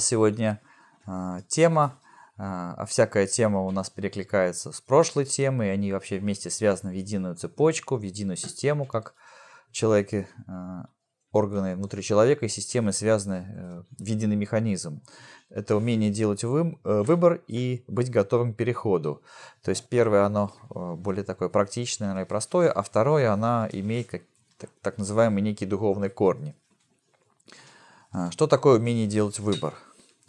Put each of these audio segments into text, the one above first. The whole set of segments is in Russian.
нас сегодня э, тема. Э, всякая тема у нас перекликается с прошлой темой, и они вообще вместе связаны в единую цепочку, в единую систему, как человеки, э, органы внутри человека и системы связаны э, в единый механизм. Это умение делать э, выбор и быть готовым к переходу. То есть первое, оно э, более такое практичное наверное, и простое, а второе, оно имеет как, так, так называемые некие духовные корни. Что такое умение делать выбор?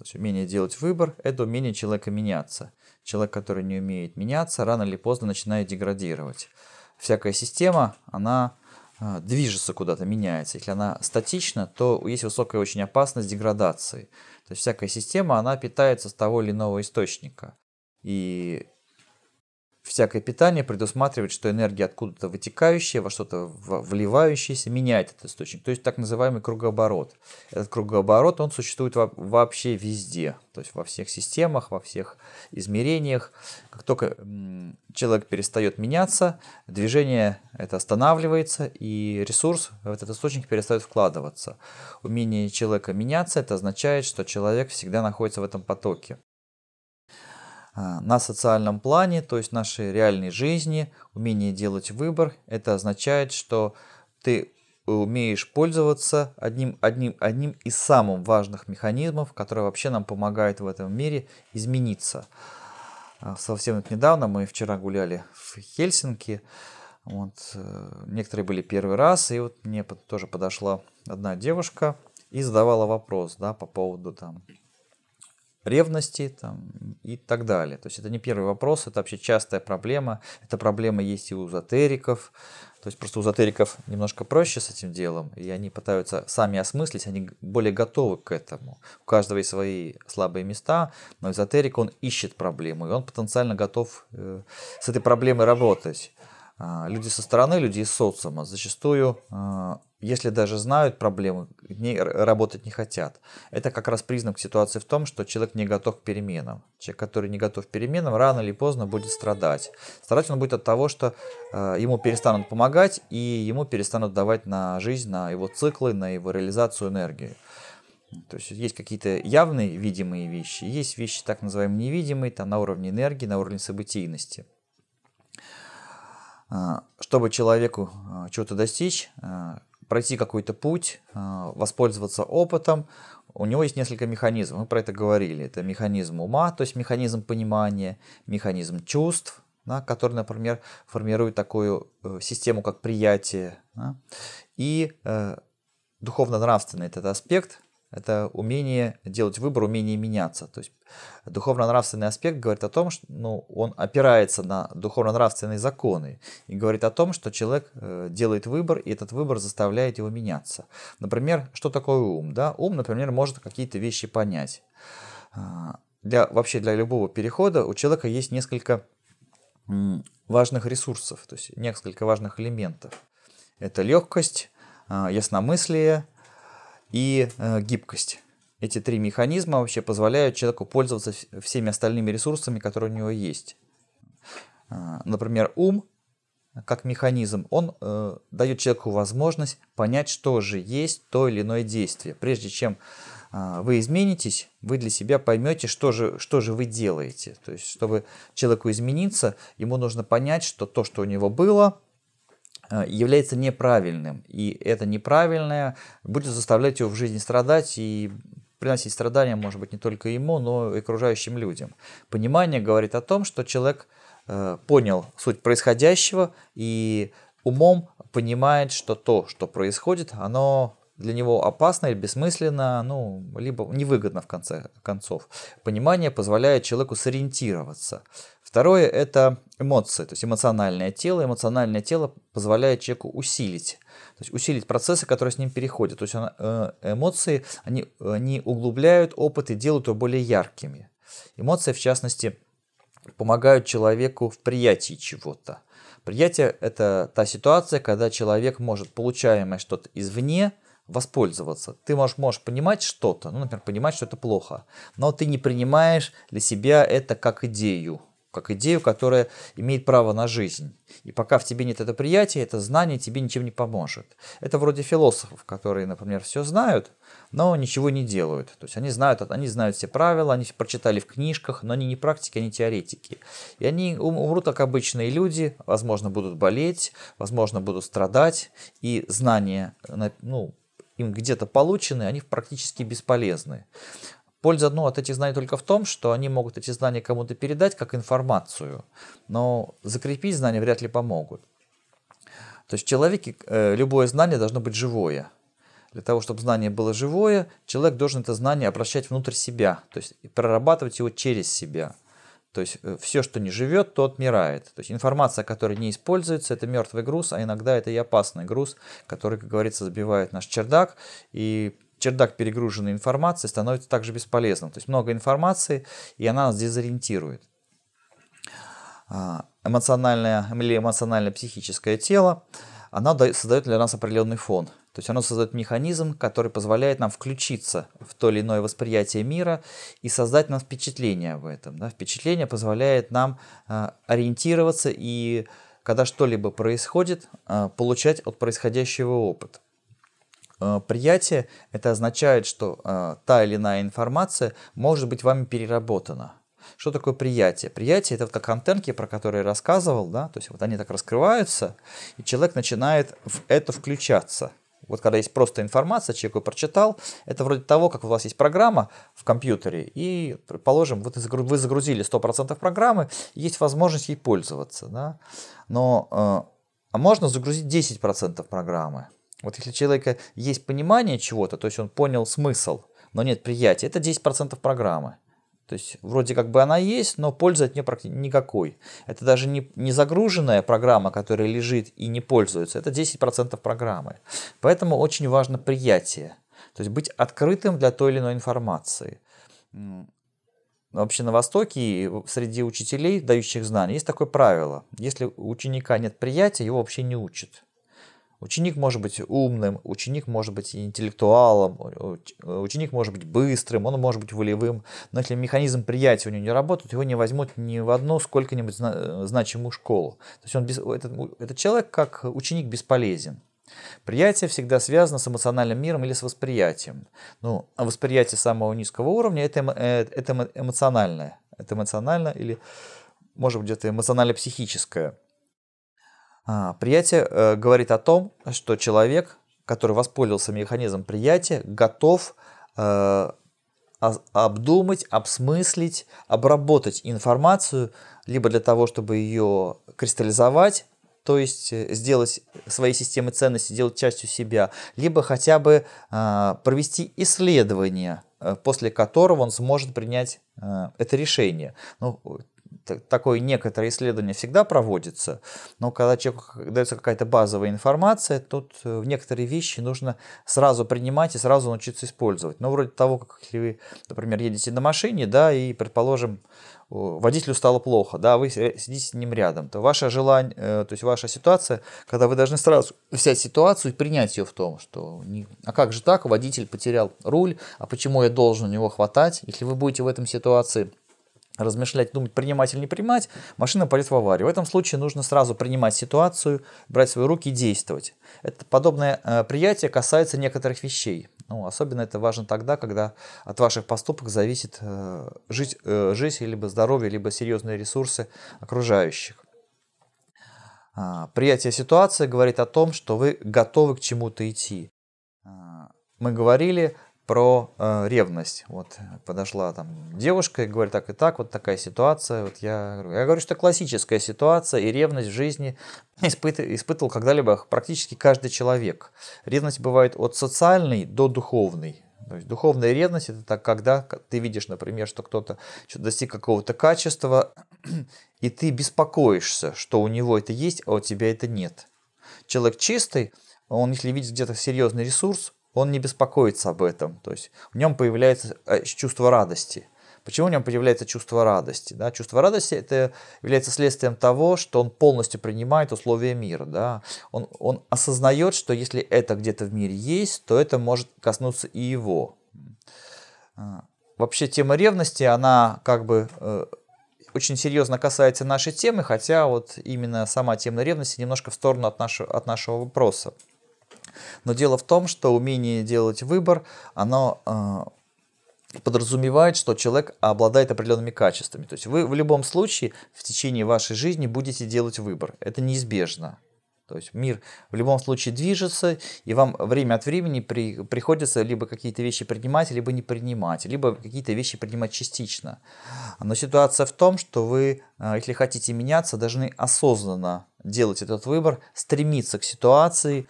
То есть умение делать выбор – это умение человека меняться. Человек, который не умеет меняться, рано или поздно начинает деградировать. Всякая система, она а, движется куда-то, меняется. Если она статична, то есть высокая очень опасность деградации. То есть всякая система, она питается с того или иного источника. И всякое питание предусматривает, что энергия откуда-то вытекающая, во что-то вливающаяся, меняет этот источник. То есть так называемый кругооборот. Этот кругооборот, он существует вообще везде, то есть во всех системах, во всех измерениях. Как только человек перестает меняться, движение это останавливается, и ресурс в этот источник перестает вкладываться. Умение человека меняться, это означает, что человек всегда находится в этом потоке. А, на социальном плане, то есть нашей реальной жизни, умение делать выбор, это означает, что ты умеешь пользоваться одним, одним, одним из самых важных механизмов, который вообще нам помогает в этом мире измениться. А, совсем недавно мы вчера гуляли в Хельсинки, вот, э, некоторые были первый раз, и вот мне тоже подошла одна девушка и задавала вопрос да, по поводу там, ревности там, и так далее. То есть это не первый вопрос, это вообще частая проблема. Эта проблема есть и у эзотериков. То есть просто у эзотериков немножко проще с этим делом, и они пытаются сами осмыслить, они более готовы к этому. У каждого есть свои слабые места, но эзотерик, он ищет проблему, и он потенциально готов э, с этой проблемой работать. А, люди со стороны, люди из социума зачастую а, если даже знают проблемы, не, работать не хотят. Это как раз признак ситуации в том, что человек не готов к переменам. Человек, который не готов к переменам, рано или поздно будет страдать. Страдать он будет от того, что э, ему перестанут помогать и ему перестанут давать на жизнь, на его циклы, на его реализацию энергии То есть есть какие-то явные видимые вещи, есть вещи так называемые невидимые, там на уровне энергии, на уровне событийности э, чтобы человеку э, чего-то достичь, э, пройти какой-то путь, э, воспользоваться опытом. У него есть несколько механизмов, мы про это говорили. Это механизм ума, то есть механизм понимания, механизм чувств, да, который, например, формирует такую э, систему, как приятие. Да. И э, духовно-нравственный этот аспект – это умение делать выбор, умение меняться. То есть духовно-нравственный аспект говорит о том, что ну, он опирается на духовно-нравственные законы и говорит о том, что человек э, делает выбор, и этот выбор заставляет его меняться. Например, что такое ум? Да? Ум, например, может какие-то вещи понять. А, для, вообще для любого перехода у человека есть несколько важных ресурсов, то есть несколько важных элементов. Это легкость, э, ясномыслие, и э, гибкость. Эти три механизма вообще позволяют человеку пользоваться всеми остальными ресурсами, которые у него есть. А, например, ум как механизм, он э, дает человеку возможность понять, что же есть то или иное действие. Прежде чем э, вы изменитесь, вы для себя поймете, что же, что же вы делаете. То есть, чтобы человеку измениться, ему нужно понять, что то, что у него было, Э, является неправильным. И это неправильное будет заставлять его в жизни страдать и приносить страдания, может быть, не только ему, но и окружающим людям. Понимание говорит о том, что человек э, понял суть происходящего и умом понимает, что то, что происходит, оно для него опасно или бессмысленно, ну, либо невыгодно в конце концов. Понимание позволяет человеку сориентироваться. Второе – это эмоции, то есть эмоциональное тело. Эмоциональное тело позволяет человеку усилить, то есть усилить процессы, которые с ним переходят. То есть э, эмоции, они, они углубляют опыт и делают его более яркими. Эмоции, в частности, помогают человеку в приятии чего-то. Приятие – это та ситуация, когда человек может получаемое что-то извне воспользоваться. Ты можешь, можешь понимать что-то, ну, например, понимать, что это плохо, но ты не принимаешь для себя это как идею, как идею, которая имеет право на жизнь. И пока в тебе нет это приятия, это знание тебе ничем не поможет. Это вроде философов, которые, например, все знают, но ничего не делают. То есть они знают, они знают все правила, они прочитали в книжках, но они не практики, они теоретики. И они умрут, как обычные люди, возможно, будут болеть, возможно, будут страдать, и знание, ну, им где-то получены, они практически бесполезны. Польза ну, от этих знаний только в том, что они могут эти знания кому-то передать как информацию, но закрепить знания вряд ли помогут. То есть в человеке э, любое знание должно быть живое. Для того, чтобы знание было живое, человек должен это знание обращать внутрь себя, то есть прорабатывать его через себя. То есть э, все, что не живет, то отмирает. То есть информация, которая не используется, это мертвый груз, а иногда это и опасный груз, который, как говорится, забивает наш чердак. И чердак перегруженной информации становится также бесполезным. То есть много информации, и она нас дезориентирует. А, Эмоциональное или эмоционально-психическое тело, оно создает для нас определенный фон – то есть оно создает механизм, который позволяет нам включиться в то или иное восприятие мира и создать нам впечатление в этом. Да? Впечатление позволяет нам э, ориентироваться и, когда что-либо происходит, э, получать от происходящего опыт. Э, приятие – это означает, что э, та или иная информация может быть вами переработана. Что такое приятие? Приятие – это вот как антенки, про которые я рассказывал, да, то есть вот они так раскрываются, и человек начинает в это включаться – вот когда есть просто информация, человек ее прочитал, это вроде того, как у вас есть программа в компьютере, и, предположим, вот вы загрузили 100% программы, есть возможность ей пользоваться. Да? Но э, а можно загрузить 10% программы. Вот если у человека есть понимание чего-то, то есть он понял смысл, но нет приятия, это 10% программы. То есть вроде как бы она есть, но пользы от нее практически никакой. Это даже не, не загруженная программа, которая лежит и не пользуется. Это 10% программы. Поэтому очень важно приятие. То есть быть открытым для той или иной информации. Вообще на Востоке и среди учителей, дающих знания, есть такое правило. Если у ученика нет приятия, его вообще не учат. Ученик может быть умным, ученик может быть интеллектуалом, э, ученик может быть быстрым, он может быть волевым, но если механизм приятия у него не работает, его не возьмут ни в одну сколько-нибудь э, значимую школу. То есть он без, этот, этот человек как ученик бесполезен. Приятие всегда связано с эмоциональным миром или с восприятием. Ну, а восприятие самого низкого уровня это, э, это эмоциональное. Это эмоционально или, может быть, где-то эмоционально-психическое. А, приятие э, говорит о том, что человек, который воспользовался механизмом приятия, готов э, обдумать, обсмыслить, обработать информацию, либо для того, чтобы ее кристаллизовать, то есть э, сделать свои системы ценностей, делать частью себя, либо хотя бы провести исследование, после которого он сможет принять это решение. Ну, такое некоторое исследование всегда проводится, но когда человеку дается какая-то базовая информация, тут э, некоторые вещи нужно сразу принимать и сразу научиться использовать. Ну, вроде того, как если вы, например, едете на машине, да, и, предположим, водителю стало плохо, да, вы сидите с ним рядом, то ваше желание, э, то есть ваша ситуация, когда вы должны сразу взять ситуацию и принять ее в том, что не, а как же так, водитель потерял руль, а почему я должен у него хватать, если вы будете в этом ситуации – размышлять, думать, принимать или не принимать, машина пойдет в аварию. В этом случае нужно сразу принимать ситуацию, брать свои руки и действовать. Это подобное э, приятие касается некоторых вещей. Ну, особенно это важно тогда, когда от ваших поступок зависит э, жизнь, э, жизнь, либо здоровье, либо серьезные ресурсы окружающих. А, приятие ситуации говорит о том, что вы готовы к чему-то идти. А, мы говорили про э, ревность. Вот э, подошла там девушка и говорит, так и так, вот такая ситуация. Вот я, я говорю, что классическая ситуация и ревность в жизни испыт, испытывал когда-либо практически каждый человек. Ревность бывает от социальной до духовной. То есть духовная ревность это так, когда ты видишь, например, что кто-то достиг какого-то качества, и ты беспокоишься, что у него это есть, а у тебя это нет. Человек чистый, он если видит где-то серьезный ресурс, он не беспокоится об этом. То есть в нем появляется э, чувство радости. Почему в нем появляется чувство радости? Да? Чувство радости это является следствием того, что он полностью принимает условия мира. Да? Он, он осознает, что если это где-то в мире есть, то это может коснуться и его. А, вообще тема ревности, она как бы э, очень серьезно касается нашей темы, хотя вот именно сама тема ревности немножко в сторону от нашего, от нашего вопроса. Но дело в том, что умение делать выбор, оно э, подразумевает, что человек обладает определенными качествами. То есть вы в любом случае в течение вашей жизни будете делать выбор. Это неизбежно. То есть мир в любом случае движется, и вам время от времени при, приходится либо какие-то вещи принимать, либо не принимать, либо какие-то вещи принимать частично. Но ситуация в том, что вы, э, если хотите меняться, должны осознанно делать этот выбор, стремиться к ситуации,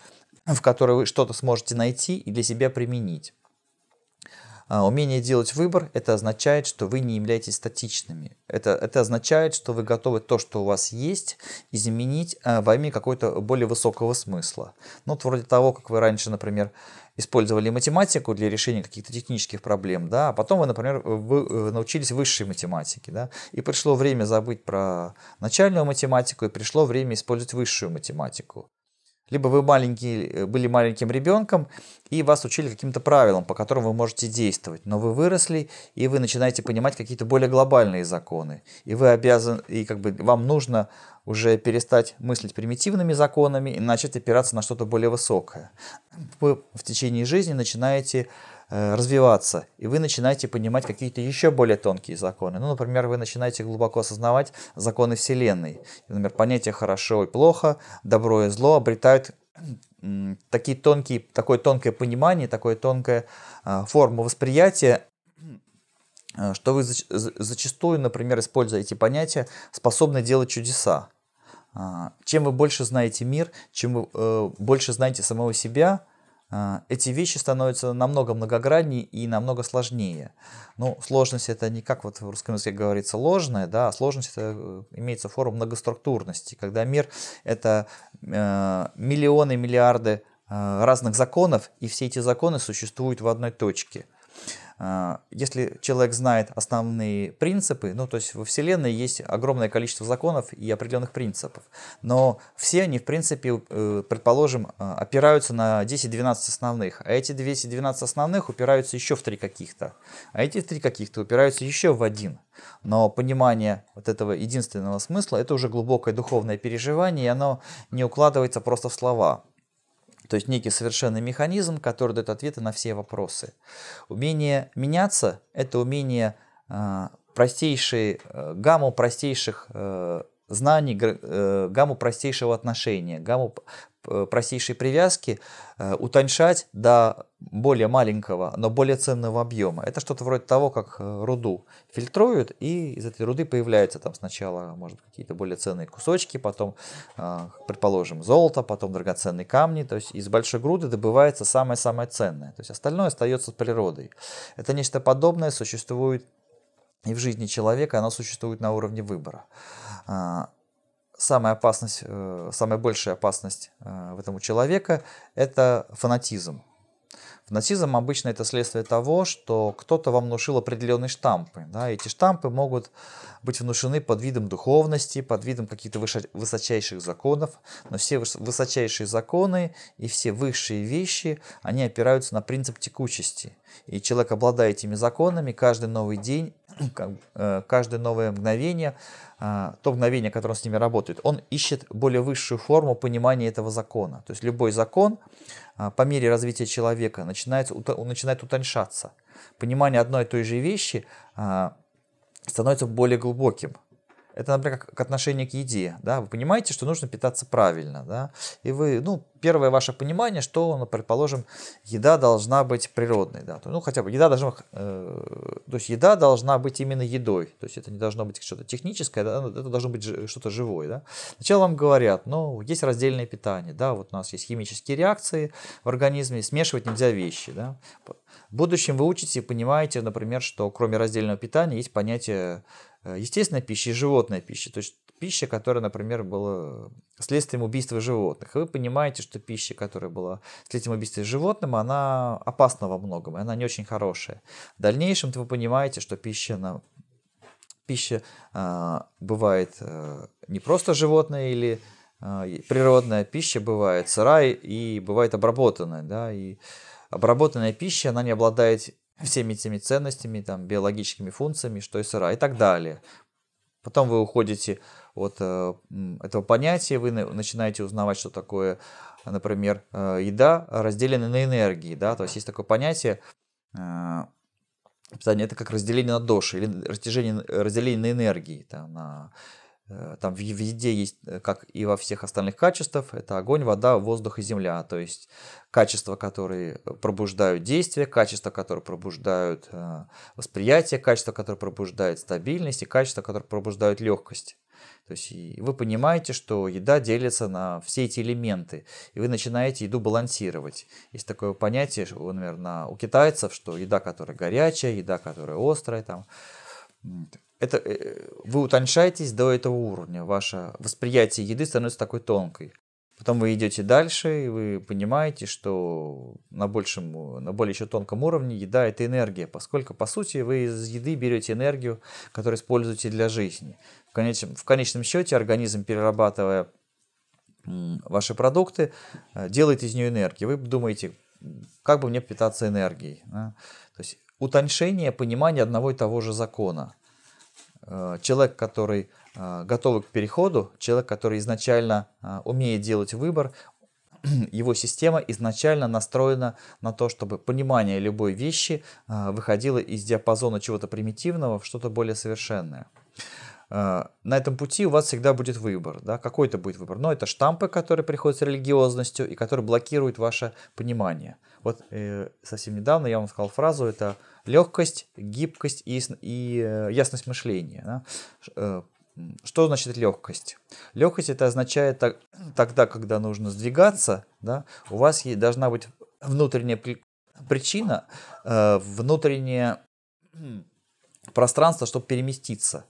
в которой вы что-то сможете найти и для себя применить. А, умение делать выбор – это означает, что вы не являетесь статичными. Это, это означает, что вы готовы то, что у вас есть, изменить а, во имя какого-то более высокого смысла. Ну, вот вроде того, как вы раньше, например, использовали математику для решения каких-то технических проблем, да, а потом вы, например, вы э, научились высшей математике, да, и пришло время забыть про начальную математику, и пришло время использовать высшую математику либо вы маленький, э, были маленьким ребенком, и вас учили каким-то правилам, по которым вы можете действовать, но вы выросли, и вы начинаете понимать какие-то более глобальные законы, и вы обязаны, и как бы вам нужно уже перестать мыслить примитивными законами и начать опираться на что-то более высокое. Вы в течение жизни начинаете Э, развиваться, и вы начинаете понимать какие-то еще более тонкие законы. Ну, например, вы начинаете глубоко осознавать законы Вселенной. Например, понятия «хорошо» и «плохо», «добро» и «зло» обретают такие тонкие, такое тонкое понимание, такое тонкое а, форму восприятия, э, что вы зачастую, например, используя эти понятия, способны делать чудеса. А, чем вы больше знаете мир, чем вы э, больше знаете самого себя – а, эти вещи становятся намного многограннее и намного сложнее. Ну, сложность это не как вот в русском языке говорится ложная, да, а сложность это э, имеется форма многоструктурности, когда мир это э, миллионы, миллиарды э, разных законов, и все эти законы существуют в одной точке. А, если человек знает основные принципы, ну то есть во Вселенной есть огромное количество законов и определенных принципов, но все они в принципе, э, предположим, а, опираются на 10-12 основных, а эти 212 основных упираются еще в три каких-то, а эти три каких-то упираются еще в один. Но понимание вот этого единственного смысла – это уже глубокое духовное переживание, и оно не укладывается просто в слова. То есть некий совершенный механизм, который дает ответы на все вопросы. Умение меняться – это умение э, простейшей э, гамму простейших э, знаний, гамму простейшего отношения, гамму Э, простейшей привязки э, утоньшать до более маленького, но более ценного объема. Это что-то вроде того, как э, руду фильтруют, и из этой руды появляются там сначала, может, какие-то более ценные кусочки, потом, предположим, золото, потом драгоценные камни. То есть из большой груды добывается самое-самое ценное. То есть остальное остается природой. Это нечто подобное существует и в жизни человека, оно существует на уровне выбора. А, самая опасность, э, самая большая опасность э, в этом у человека – это фанатизм. Нацизм обычно это следствие того, что кто-то вам внушил определенные штампы. Да, эти штампы могут быть внушены под видом духовности, под видом каких-то высочайших законов, но все высочайшие законы и все высшие вещи, они опираются на принцип текучести. И человек, обладая этими законами, каждый новый день, э, каждое новое мгновение, э, то мгновение, которое он с ними работает, он ищет более высшую форму понимания этого закона. То есть любой закон а, по мере развития человека начинает, начинает утоньшаться. Понимание одной и той же вещи а, становится более глубоким. Это, например, как отношение к еде. Да? Вы понимаете, что нужно питаться правильно. Да? И вы ну, первое ваше понимание, что, ну, предположим, еда должна быть природной, да, ну хотя бы еда должна, э, то есть еда должна быть именно едой, то есть это не должно быть что-то техническое, да, это должно быть что-то живое, да. Сначала вам говорят, ну есть раздельное питание, да, вот у нас есть химические реакции в организме, смешивать нельзя вещи, да. В будущем вы учите и понимаете, например, что кроме раздельного питания есть понятие э, естественной пищи, и животная пища. То есть пища, которая, например, была следствием убийства животных. И вы понимаете, что пища, которая была следствием убийства животным, она опасна во многом, и она не очень хорошая. В дальнейшем вы понимаете, что пища, она, пища э, бывает э, не просто животная или э, природная пища, бывает сырая и бывает обработанная. Да, и обработанная пища, она не обладает всеми теми ценностями, там, биологическими функциями, что и сыра, и так далее. Потом вы уходите от э, этого понятия вы начинаете узнавать, что такое, например, э, еда, разделенная на энергии. Да? То есть есть такое понятие э, описание это как разделение на доши или растяжение, разделение на энергии. Там, на, там в, еде есть, как и во всех остальных качествах, это огонь, вода, воздух и земля. То есть качества, которые пробуждают действия, качества, которые пробуждают восприятие, качества, которые пробуждают стабильность и качества, которые пробуждают легкость. То есть вы понимаете, что еда делится на все эти элементы, и вы начинаете еду балансировать. Есть такое понятие, наверное, у китайцев, что еда, которая горячая, еда, которая острая, там, это, э, вы утоньшаетесь до этого уровня, ваше восприятие еды становится такой тонкой. Потом вы идете дальше, и вы понимаете, что на, большем, э, на более еще тонком уровне еда – это энергия, поскольку, по сути, вы из еды берете энергию, которую используете для жизни. В конечном, в конечном счете организм, перерабатывая ваши продукты, э, делает из нее энергию. Вы думаете, как бы мне питаться энергией? Да? То есть утоншение, понимания одного и того же закона. Э, человек, который э, готов к переходу, человек, который изначально умеет делать выбор, его система изначально настроена на то, чтобы понимание любой вещи выходило из диапазона чего-то примитивного в что-то более совершенное. Э, на этом пути у вас всегда будет выбор, да, какой это будет выбор. Но это штампы, которые приходят с религиозностью и которые блокируют ваше понимание. Вот э, совсем недавно я вам сказал фразу, это легкость, гибкость и, и э, ясность мышления. Да? Э, что значит легкость? Легкость это означает так, тогда, когда нужно сдвигаться, да, у вас есть, должна быть внутренняя при, причина, э, внутреннее пространство, чтобы переместиться.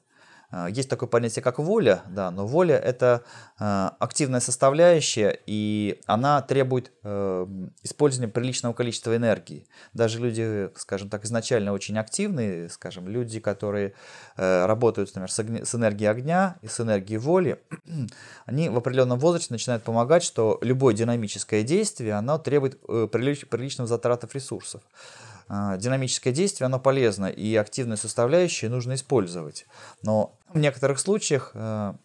А, есть такое понятие, как воля, да, но воля – это а, активная составляющая, и она требует э, использования приличного количества энергии. Даже люди, скажем так, изначально очень активные, скажем, люди, которые э, работают, например, с, огня, энергией огня и с энергией воли, они в определенном возрасте начинают помогать, что любое динамическое действие, оно требует э, приличных затратов ресурсов. А, динамическое действие, оно полезно, и активную составляющую нужно использовать. Но в некоторых случаях а,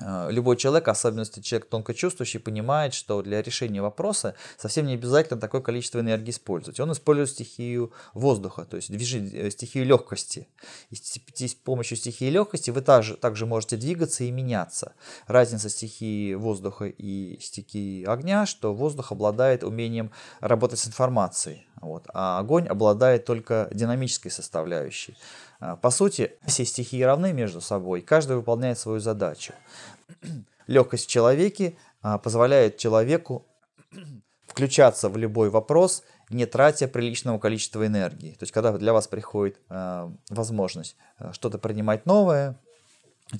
Э, любой человек, особенности человек тонко чувствующий понимает, что для решения вопроса совсем не обязательно такое количество энергии использовать. Он использует стихию воздуха, то есть движение, э, стихию легкости. И с помощью стихии легкости вы также, также можете двигаться и меняться. Разница стихии воздуха и стихии огня, что воздух обладает умением работать с информацией, вот, а огонь обладает только динамической составляющей. А, по сути, все стихии равны между собой, каждый выполняет свою задачу. Легкость в человеке а, позволяет человеку включаться в любой вопрос, не тратя приличного количества энергии. То есть, когда для вас приходит э, возможность что-то принимать новое,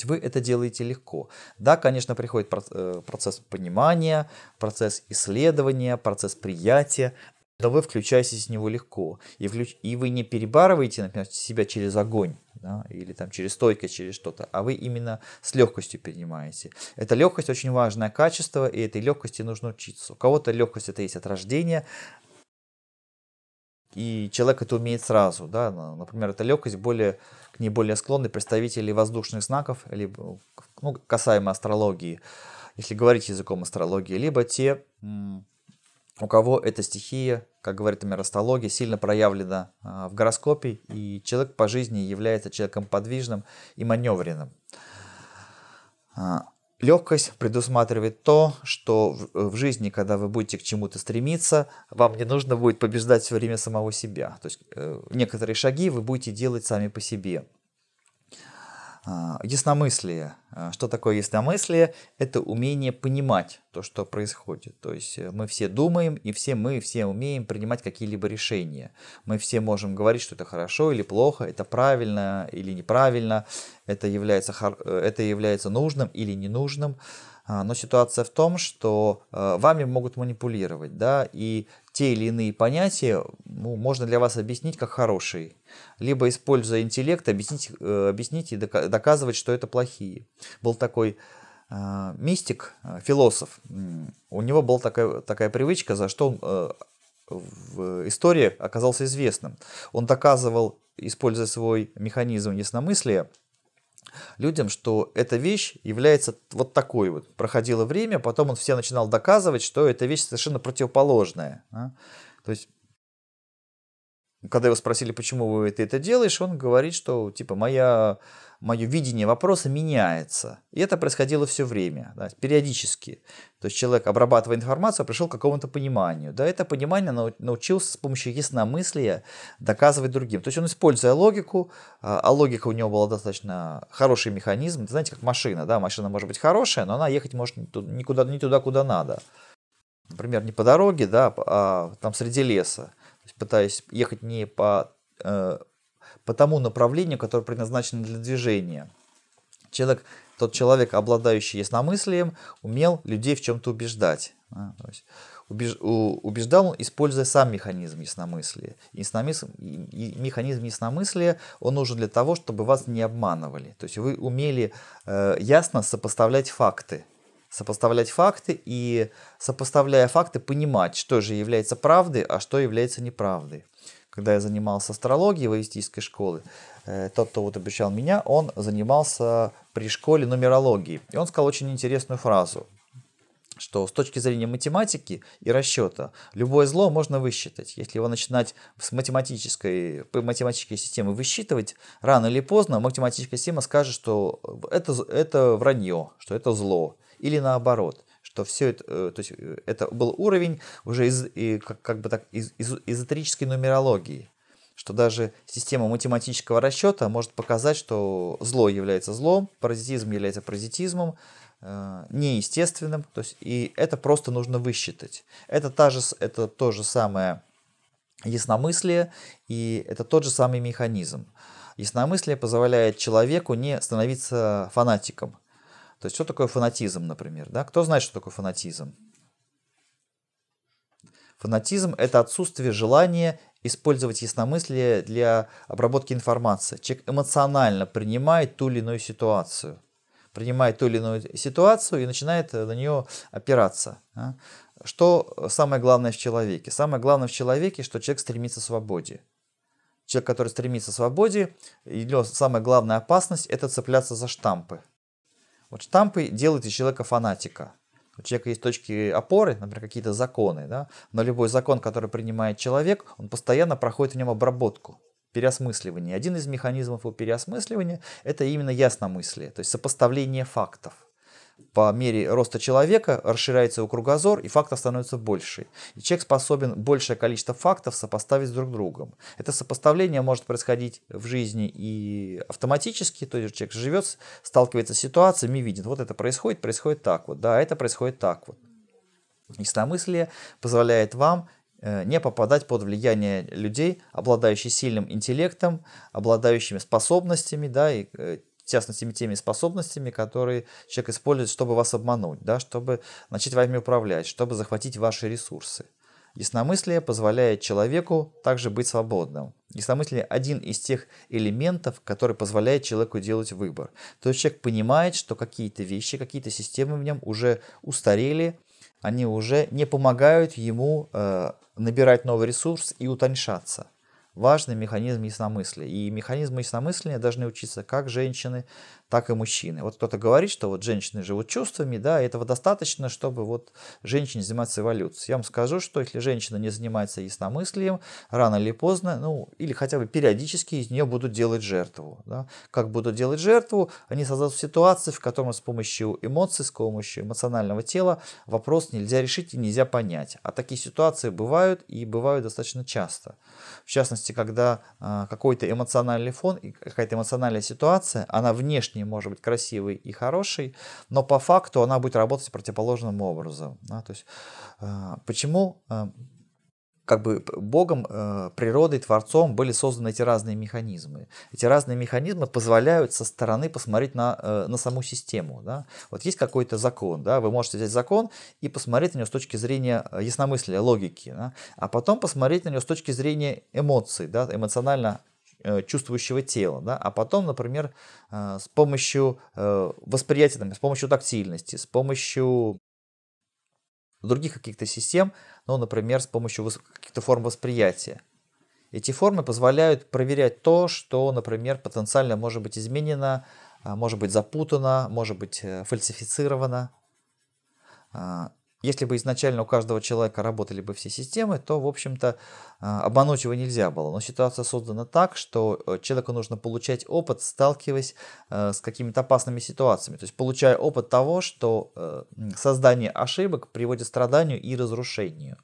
вы это делаете легко. Да, конечно, приходит э, процесс понимания, процесс исследования, процесс приятия, когда вы включаетесь в него легко, и, включ... и вы не перебарываете, например, себя через огонь, да, или там через стойка, через что-то, а вы именно с легкостью принимаете. Эта легкость очень важное качество, и этой легкости нужно учиться. У кого-то легкость это есть от рождения, и человек это умеет сразу, да, например, эта легкость более, к ней более склонны представители воздушных знаков, либо, ну, касаемо астрологии, если говорить языком астрологии, либо те у кого эта стихия, как говорит миростология, сильно проявлена а, в гороскопе, и человек по жизни является человеком подвижным и маневренным. А, Легкость предусматривает то, что в жизни, когда вы будете к чему-то стремиться, вам не нужно будет побеждать все время самого себя. То есть э, некоторые шаги вы будете делать сами по себе. А, ясномыслие. А, что такое ясномыслие? Это умение понимать то, что происходит. То есть э, мы все думаем, и все мы все умеем принимать какие-либо решения. Мы все можем говорить, что это хорошо или плохо, это правильно или неправильно, это является, э, это является нужным или ненужным. нужным а, но ситуация в том, что э, вами могут манипулировать, да, и те или иные понятия ну, можно для вас объяснить как хорошие. Либо, используя интеллект, объяснить, э, объяснить и доказывать, что это плохие. Был такой э, мистик, философ. У него была такая, такая привычка, за что он в истории оказался известным. Он доказывал, используя свой механизм ясномыслия, людям, что эта вещь является вот такой вот. Проходило время, потом он все начинал доказывать, что эта вещь совершенно противоположная. Да? То есть, когда его спросили, почему вы это, это делаешь, он говорит, что типа моя мое видение вопроса меняется. И это происходило все время, да, периодически. То есть человек, обрабатывая информацию, пришел к какому-то пониманию. Да, это понимание научился с помощью ясномыслия доказывать другим. То есть он, используя логику, а, а логика у него была достаточно хороший механизм, знаете, как машина. Да, машина может быть хорошая, но она ехать может никуда, не туда, куда надо. Например, не по дороге, да, а там среди леса. То есть пытаюсь ехать не по э, по тому направлению, которое предназначено для движения. Человек, тот человек, обладающий ясномыслием, умел людей в чем-то убеждать. Да, то есть убеж, у, убеждал он, используя сам механизм ясномыслия. Ясномысл, и, и механизм ясномыслия, он нужен для того, чтобы вас не обманывали. То есть вы умели э, ясно сопоставлять факты сопоставлять факты и, сопоставляя факты, понимать, что же является правдой, а что является неправдой когда я занимался астрологией в аистической школе, э, тот, кто вот обучал меня, он занимался при школе нумерологии. И он сказал очень интересную фразу, что с точки зрения математики и расчета любое зло можно высчитать. Если его начинать с математической, по математической системы высчитывать, рано или поздно математическая система скажет, что это, это вранье, что это зло. Или наоборот то все это, э, то есть э, это был уровень уже из, как, как бы так, из, из эзотерической нумерологии, что даже система математического расчета может показать, что зло является злом, паразитизм является паразитизмом, э, неестественным, то есть и это просто нужно высчитать. Это, та же, это то же самое ясномыслие, и это тот же самый механизм. Ясномыслие позволяет человеку не становиться фанатиком, то есть, что такое фанатизм, например? Да? Кто знает, что такое фанатизм? Фанатизм – это отсутствие желания использовать ясномыслие для обработки информации. Человек эмоционально принимает ту или иную ситуацию. Принимает ту или иную ситуацию и начинает э, на нее опираться. Что самое главное в человеке? Самое главное в человеке, что человек стремится к свободе. Человек, который стремится к свободе, ее самая главная опасность – это цепляться за штампы. Вот штампы делают из человека фанатика. У человека есть точки опоры, например, какие-то законы, да? но любой закон, который принимает человек, он постоянно проходит в нем обработку, переосмысливание. Один из механизмов его переосмысливания – это именно ясномыслие, то есть сопоставление фактов по мере роста человека расширяется его кругозор, и фактов становится больше. И человек способен большее количество фактов сопоставить с друг другом. Это сопоставление может происходить в жизни и автоматически, то есть человек живет, сталкивается с ситуациями, видит, вот это происходит, происходит так вот, да, это происходит так вот. Ясномыслие позволяет вам э, не попадать под влияние людей, обладающих сильным интеллектом, обладающими способностями, да, и э, в частности, теми способностями, которые человек использует, чтобы вас обмануть, да, чтобы начать вами управлять, чтобы захватить ваши ресурсы. Ясномыслие позволяет человеку также быть свободным. Ясномыслие – один из тех элементов, который позволяет человеку делать выбор. То есть человек понимает, что какие-то вещи, какие-то системы в нем уже устарели, они уже не помогают ему э, набирать новый ресурс и утоньшаться важный механизм ясномыслия. И механизму ясномыслия должны учиться как женщины, так и мужчины. Вот кто-то говорит, что вот женщины живут чувствами, да, этого достаточно, чтобы вот женщине заниматься эволюцией. Я вам скажу, что если женщина не занимается ясномыслием, рано или поздно, ну, или хотя бы периодически из нее будут делать жертву. Да. Как будут делать жертву, они создадут ситуации, в которой с помощью эмоций, с помощью эмоционального тела вопрос нельзя решить и нельзя понять. А такие ситуации бывают и бывают достаточно часто. В частности, когда э, какой-то эмоциональный фон и какая-то эмоциональная ситуация, она внешне внешне может быть красивой и хорошей, но по факту она будет работать противоположным образом. Да? То есть, э, почему э, как бы Богом, э, природой, Творцом были созданы эти разные механизмы. Эти разные механизмы позволяют со стороны посмотреть на, на саму систему. Да? Вот есть какой-то закон, да? вы можете взять закон и посмотреть на него с точки зрения ясномыслия, логики, да? а потом посмотреть на него с точки зрения эмоций, да? эмоционально Э, чувствующего тела, да, а потом, например, э, с помощью э, восприятия, с помощью тактильности, с помощью других каких-то систем, ну, например, с помощью каких-то форм восприятия. Эти формы позволяют проверять то, что, например, потенциально может быть изменено, а, может быть запутано, может быть фальсифицировано. А, если бы изначально у каждого человека работали бы все системы, то, в общем-то, а, обмануть его нельзя было. Но ситуация создана так, что э, человеку нужно получать опыт, сталкиваясь э, с какими-то опасными ситуациями. То есть получая опыт того, что э, создание ошибок приводит к страданию и разрушению.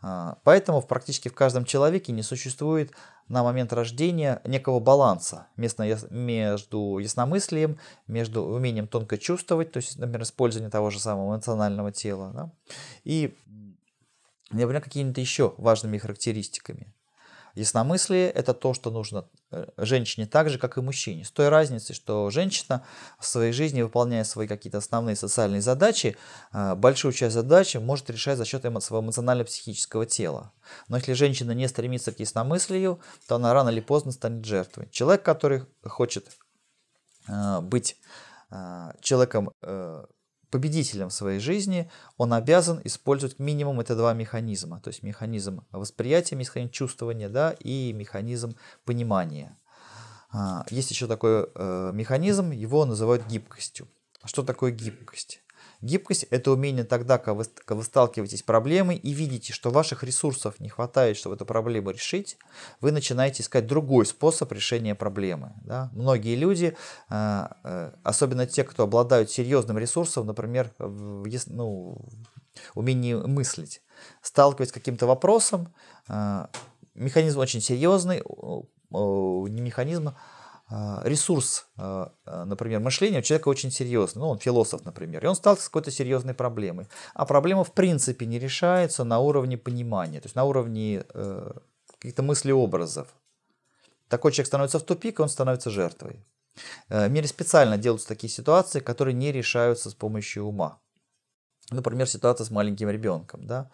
А, поэтому практически в каждом человеке не существует на момент рождения некого баланса между ясномыслием, между умением тонко чувствовать, то есть, например, использование того же самого эмоционального тела, да, и, например, какими-то еще важными характеристиками. Ясномыслие – это то, что нужно э, женщине так же, как и мужчине. С той разницей, что женщина в своей жизни, выполняя свои какие-то основные социальные задачи, э, большую часть задачи может решать за счет своего эмоционально-психического тела. Но если женщина не стремится к ясномыслию, то она рано или поздно станет жертвой. Человек, который хочет э, быть человеком победителем в своей жизни, он обязан использовать минимум это два механизма. То есть механизм восприятия, механизм чувствования да, и механизм понимания. А, есть еще такой э, механизм, его называют гибкостью. Что такое гибкость? Гибкость – это умение тогда, когда вы, сталкиваетесь с проблемой и видите, что ваших ресурсов не хватает, чтобы эту проблему решить, вы начинаете искать другой способ решения проблемы. Да? Многие люди, э, э, особенно те, кто обладают серьезным ресурсом, например, в, ну, умение мыслить, сталкиваясь с каким-то вопросом, э, механизм очень серьезный, не механизм а, ресурс, а, а, например, мышления у человека очень серьезный, ну, он философ, например, и он стал с какой-то серьезной проблемой, а проблема в принципе не решается на уровне понимания, то есть на уровне э, каких-то мыслеобразов. Такой человек становится в тупик, и он становится жертвой. Э, в мире специально делаются такие ситуации, которые не решаются с помощью ума. Например, ситуация с маленьким ребенком, да,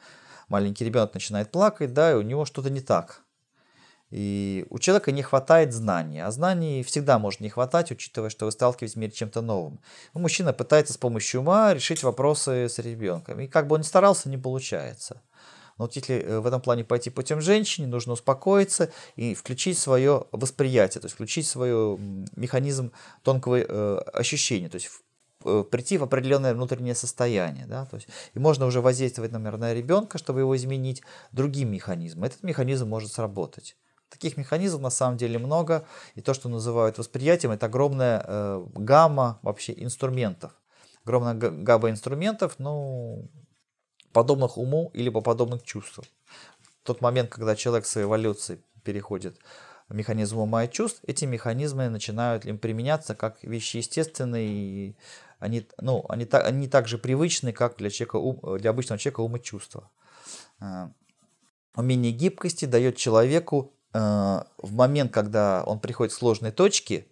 маленький ребенок начинает плакать, да, и у него что-то не так – и у человека не хватает знаний, а знаний всегда может не хватать, учитывая, что вы сталкиваетесь в мире чем-то новым. Но мужчина пытается с помощью ума решить вопросы с ребенком, и как бы он ни старался, не получается. Но вот если э, в этом плане пойти путем женщине, нужно успокоиться и включить свое восприятие, то есть включить свой механизм тонкого э, ощущения, то есть э, прийти в определенное внутреннее состояние. Да? То есть, и можно уже воздействовать, наверное, на ребенка, чтобы его изменить другим механизмом. Этот механизм может сработать. Таких механизмов на самом деле много, и то, что называют восприятием, это огромная э, гамма вообще инструментов. Огромная гамма инструментов, ну, подобных уму или подобных чувств. В тот момент, когда человек с эволюции переходит механизм ума и чувств, эти механизмы начинают им применяться как вещи естественные, и они, ну, они, так, они так же привычны, как для, человека, для обычного человека ум и чувства. Э, умение гибкости дает человеку Э, в момент, когда он приходит к сложной точке,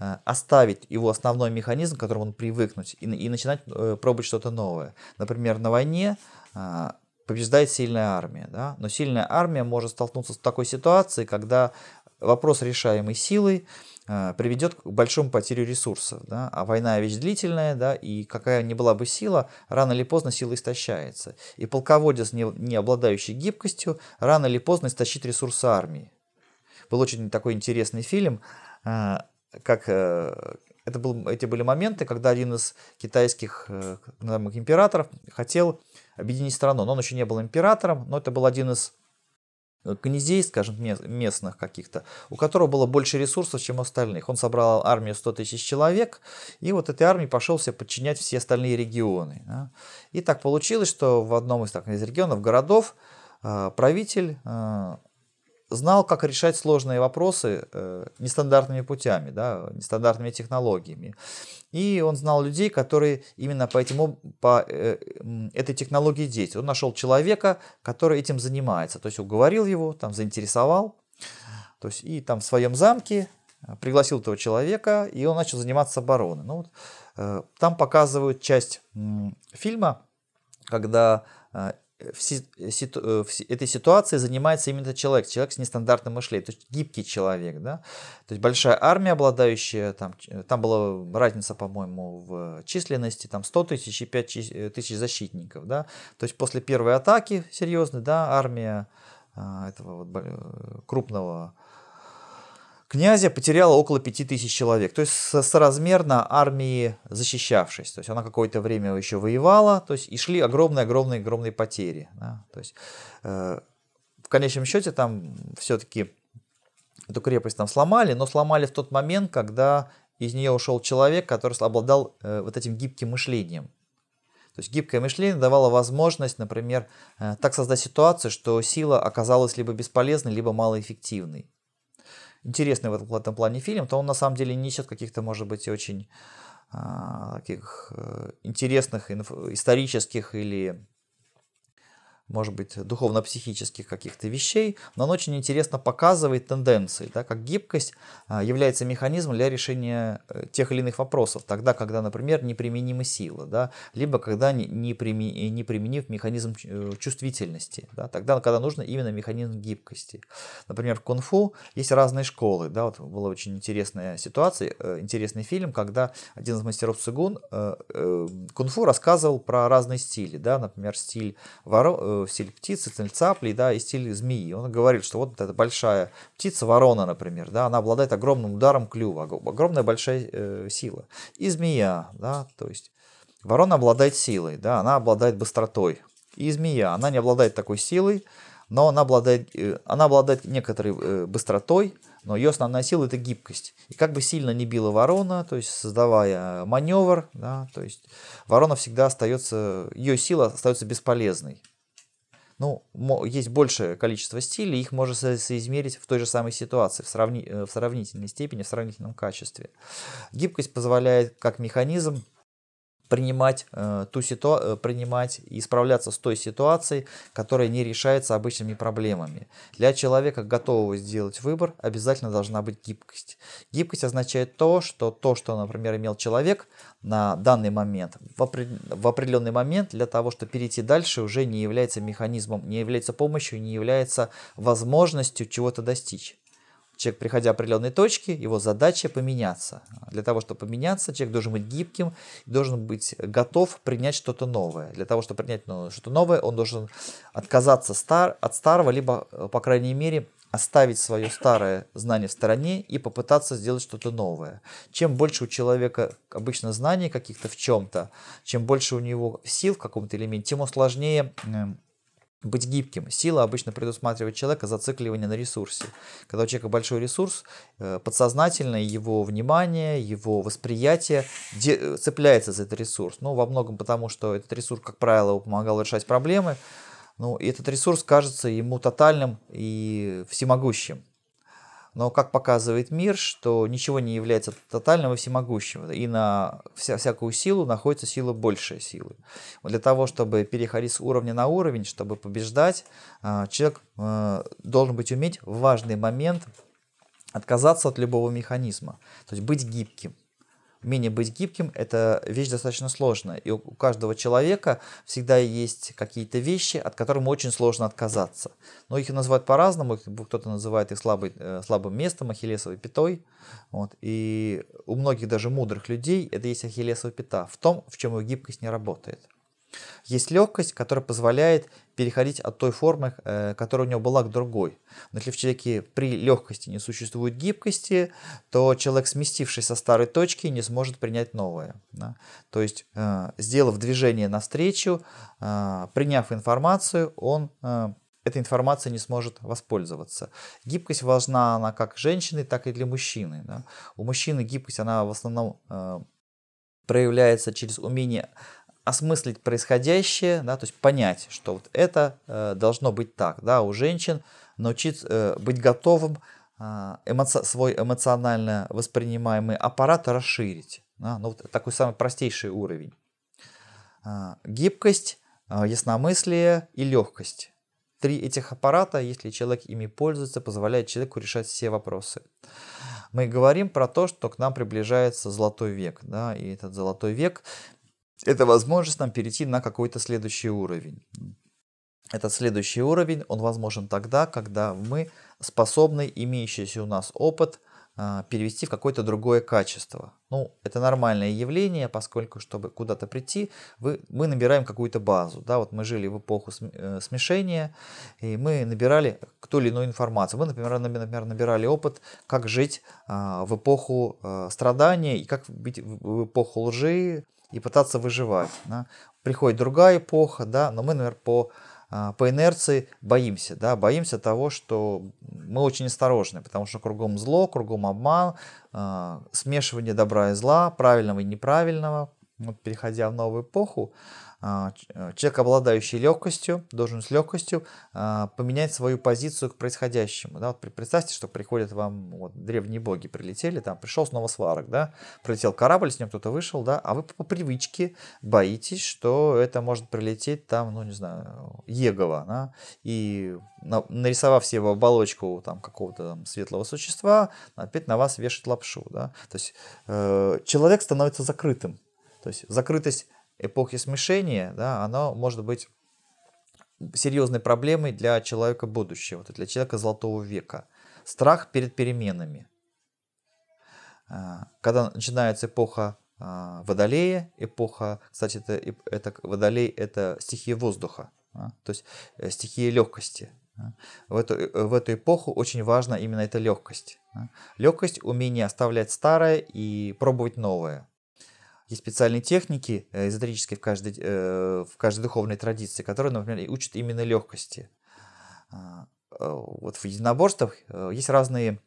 э, оставить его основной механизм, к которому он привыкнуть, и, и начинать э, пробовать что-то новое. Например, на войне побеждает сильная армия, да? но сильная армия может столкнуться с такой ситуацией, когда вопрос, решаемый силой, приведет к большому потере ресурсов. Да? А война вещь длительная, да, и какая ни была бы сила, рано или поздно сила истощается. И полководец, не, не обладающий гибкостью, рано или поздно истощит ресурсы армии был очень такой интересный фильм, э, как э, это был, эти были моменты, когда один из китайских э, наверное, императоров хотел объединить страну, но он еще не был императором, но это был один из князей, скажем, местных каких-то, у которого было больше ресурсов, чем у остальных. Он собрал армию 100 тысяч человек, и вот этой армии пошел себе подчинять все остальные регионы. Да. И так получилось, что в одном из, так, из регионов, городов, правитель знал, как решать сложные вопросы э, нестандартными путями, да, нестандартными технологиями. И он знал людей, которые именно по, этим, по э, этой технологии действуют. Он нашел человека, который этим занимается. То есть уговорил его, там, заинтересовал. То есть и там в своем замке э, пригласил этого человека, и он начал заниматься обороной. Ну, вот, э, там показывают часть фильма, когда э, Э, в, ситу, э, э, в этой ситуации занимается именно человек, человек с нестандартным мышлением, то есть гибкий человек, да, то есть большая армия, обладающая, там, там была разница, по-моему, в численности, там 100 тысяч и 5 тысяч защитников, да, то есть после первой атаки серьезной, да, армия а, этого вот крупного князя потеряла около 5000 человек, то есть соразмерно армии защищавшись. То есть она какое-то время еще воевала, то есть и шли огромные-огромные-огромные потери. Да? То есть э, в конечном счете там все-таки эту крепость там сломали, но сломали в тот момент, когда из нее ушел человек, который обладал э, вот этим гибким мышлением. То есть гибкое мышление давало возможность, например, э, так создать ситуацию, что сила оказалась либо бесполезной, либо малоэффективной интересный в этом плане фильм, то он на самом деле несет каких-то, может быть, очень а, таких э, интересных инф- исторических или может быть, духовно-психических каких-то вещей, но он очень интересно показывает тенденции, да, как гибкость а, является механизмом для решения э, тех или иных вопросов, тогда, когда, например, неприменима сила, да, либо когда не, не, э, не применив механизм э, чувствительности, да, тогда, когда нужно именно механизм гибкости. Например, в кунг-фу есть разные школы, да, вот была очень интересная ситуация, интересный фильм, когда один из мастеров цигун кунг-фу рассказывал про разные стили, да, например, стиль воров стиль птицы, стиль цапли, да, и стиль змеи. Он говорит, что вот эта большая птица, ворона, например, да, она обладает огромным ударом клюва, огромная большая э, сила. И змея, да, то есть ворона обладает силой, да, она обладает быстротой. И змея, она не обладает такой силой, но она обладает, э, она обладает некоторой э, быстротой, но ее основная сила это гибкость. И как бы сильно не била ворона, то есть создавая маневр, да, то есть ворона всегда остается, ее сила остается бесполезной. Ну, есть большее количество стилей, их можно со- соизмерить в той же самой ситуации, в, сравни э, в сравнительной степени, в сравнительном качестве. Гибкость позволяет как механизм принимать э, ту ситу, э, принимать и справляться с той ситуацией, которая не решается обычными проблемами. Для человека, готового сделать выбор, обязательно должна быть гибкость. Гибкость означает то, что то, что, например, имел человек на данный момент, в, опре в определенный момент для того, чтобы перейти дальше, уже не является механизмом, не является помощью, не является возможностью чего-то достичь. Человек, приходя определенной точке, его задача поменяться. Для того, чтобы поменяться, человек должен быть гибким, должен быть готов принять что-то новое. Для того, чтобы принять что-то новое, он должен отказаться стар, от старого, либо, э, по крайней мере, оставить свое старое знание в стороне и попытаться сделать что-то новое. Чем больше у человека обычно знаний каких-то в чем-то, чем больше у него сил в каком-то элементе, тем он сложнее эм, быть гибким. Сила обычно предусматривает человека зацикливание на ресурсе. Когда у человека большой ресурс, э, подсознательно его внимание, его восприятие э, цепляется за этот ресурс. Ну, во многом потому, что этот ресурс, как правило, помогал решать проблемы. Ну, и этот ресурс кажется ему тотальным и всемогущим но, как показывает мир, что ничего не является тотального всемогущего, и на вся, всякую силу находится сила большей силы. Вот для того, чтобы переходить с уровня на уровень, чтобы побеждать, а, человек а, должен быть уметь в важный момент отказаться от любого механизма, то есть быть гибким. Умение быть гибким – это вещь достаточно сложная. И у каждого человека всегда есть какие-то вещи, от которых очень сложно отказаться. Но их называют по-разному. Кто-то называет их слабой, э, слабым местом, ахиллесовой пятой. Вот. И у многих даже мудрых людей это есть Ахиллесовая пята в том, в чем его гибкость не работает. Есть легкость, которая позволяет переходить от той формы, э, которая у него была, к другой. Но если в человеке при легкости не существует гибкости, то человек, сместившись со старой точки, не сможет принять новое. Да? То есть, э, сделав движение навстречу, э, приняв информацию, он этой информацией не сможет воспользоваться. Гибкость важна она как женщины, так и для мужчины. Да? У мужчины гибкость, она в основном проявляется через умение осмыслить происходящее, да, то есть понять, что вот это э, должно быть так, да, у женщин научиться э, быть готовым э, эмоци свой эмоционально воспринимаемый аппарат расширить, да, ну вот такой самый простейший уровень. Э, гибкость, э, ясномыслие и легкость. Три этих аппарата, если человек ими пользуется, позволяет человеку решать все вопросы мы говорим про то, что к нам приближается золотой век. Да, и этот золотой век это возможность нам перейти на какой-то следующий уровень. Этот следующий уровень, он возможен тогда, когда мы способны имеющийся у нас опыт а, перевести в какое-то другое качество. Ну, это нормальное явление, поскольку, чтобы куда-то прийти, вы, мы набираем какую-то базу. Да? Вот мы жили в эпоху э, смешения, и мы набирали ту или иную информацию. Мы, например, например набирали опыт, как жить а, в эпоху э, страдания, и как быть в эпоху лжи, и пытаться выживать. Да. Приходит другая эпоха, да, но мы, наверное, по, а, по инерции боимся, да, боимся того, что мы очень осторожны, потому что кругом зло, кругом обман, а, смешивание добра и зла, правильного и неправильного. Вот, переходя в новую эпоху, а, а, человек, обладающий легкостью, должен с легкостью а, поменять свою позицию к происходящему. Да, вот представьте, что приходят вам вот, древние боги, прилетели, там пришел снова сварок, да, прилетел корабль, с ним кто-то вышел, да, а вы по привычке боитесь, что это может прилететь там, ну не знаю, Егова, да, и нарисовав себе оболочку там какого-то светлого существа, опять на вас вешать лапшу, да. То есть э, человек становится закрытым. То есть закрытость эпохи смешения, да, оно может быть серьезной проблемой для человека будущего, для человека золотого века. Страх перед переменами. А, когда начинается эпоха а, Водолея, эпоха, кстати, это, это Водолей – это стихия воздуха, а, то есть э, стихия легкости. В эту, э, в эту эпоху очень важна именно эта легкость. Легкость, умение оставлять старое и пробовать новое. Есть специальные техники э, эзотерические в каждой, э, в каждой духовной традиции, которые, например, учат именно легкости. А, э, вот в единоборствах есть разные,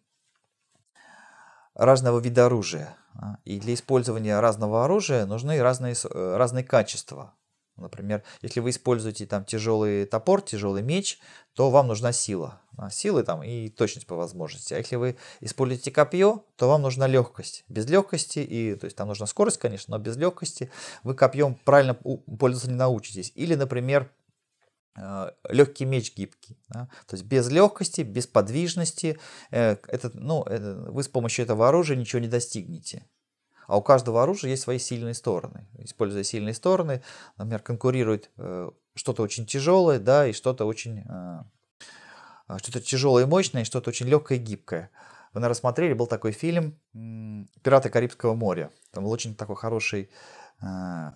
разного вида оружия. А, и для использования разного оружия нужны разные, разные качества. Например, если вы используете там тяжелый топор, тяжелый меч, то вам нужна сила. А, силы там и точность по возможности. А если вы используете копье, то вам нужна легкость. Без легкости, и, то есть там нужна скорость, конечно, но без легкости вы копьем правильно пользоваться не научитесь. Или, например, э, легкий меч гибкий. Да? То есть без легкости, без подвижности, э, этот, ну, это, вы с помощью этого оружия ничего не достигнете. А у каждого оружия есть свои сильные стороны. Используя сильные стороны, например, конкурирует э, что-то очень тяжелое, да, и что-то очень э, а, что-то тяжелое и мощное, и что-то очень легкое и гибкое. Вы, наверное, смотрели, был такой фильм «Пираты Карибского моря». Там был очень такой хороший э,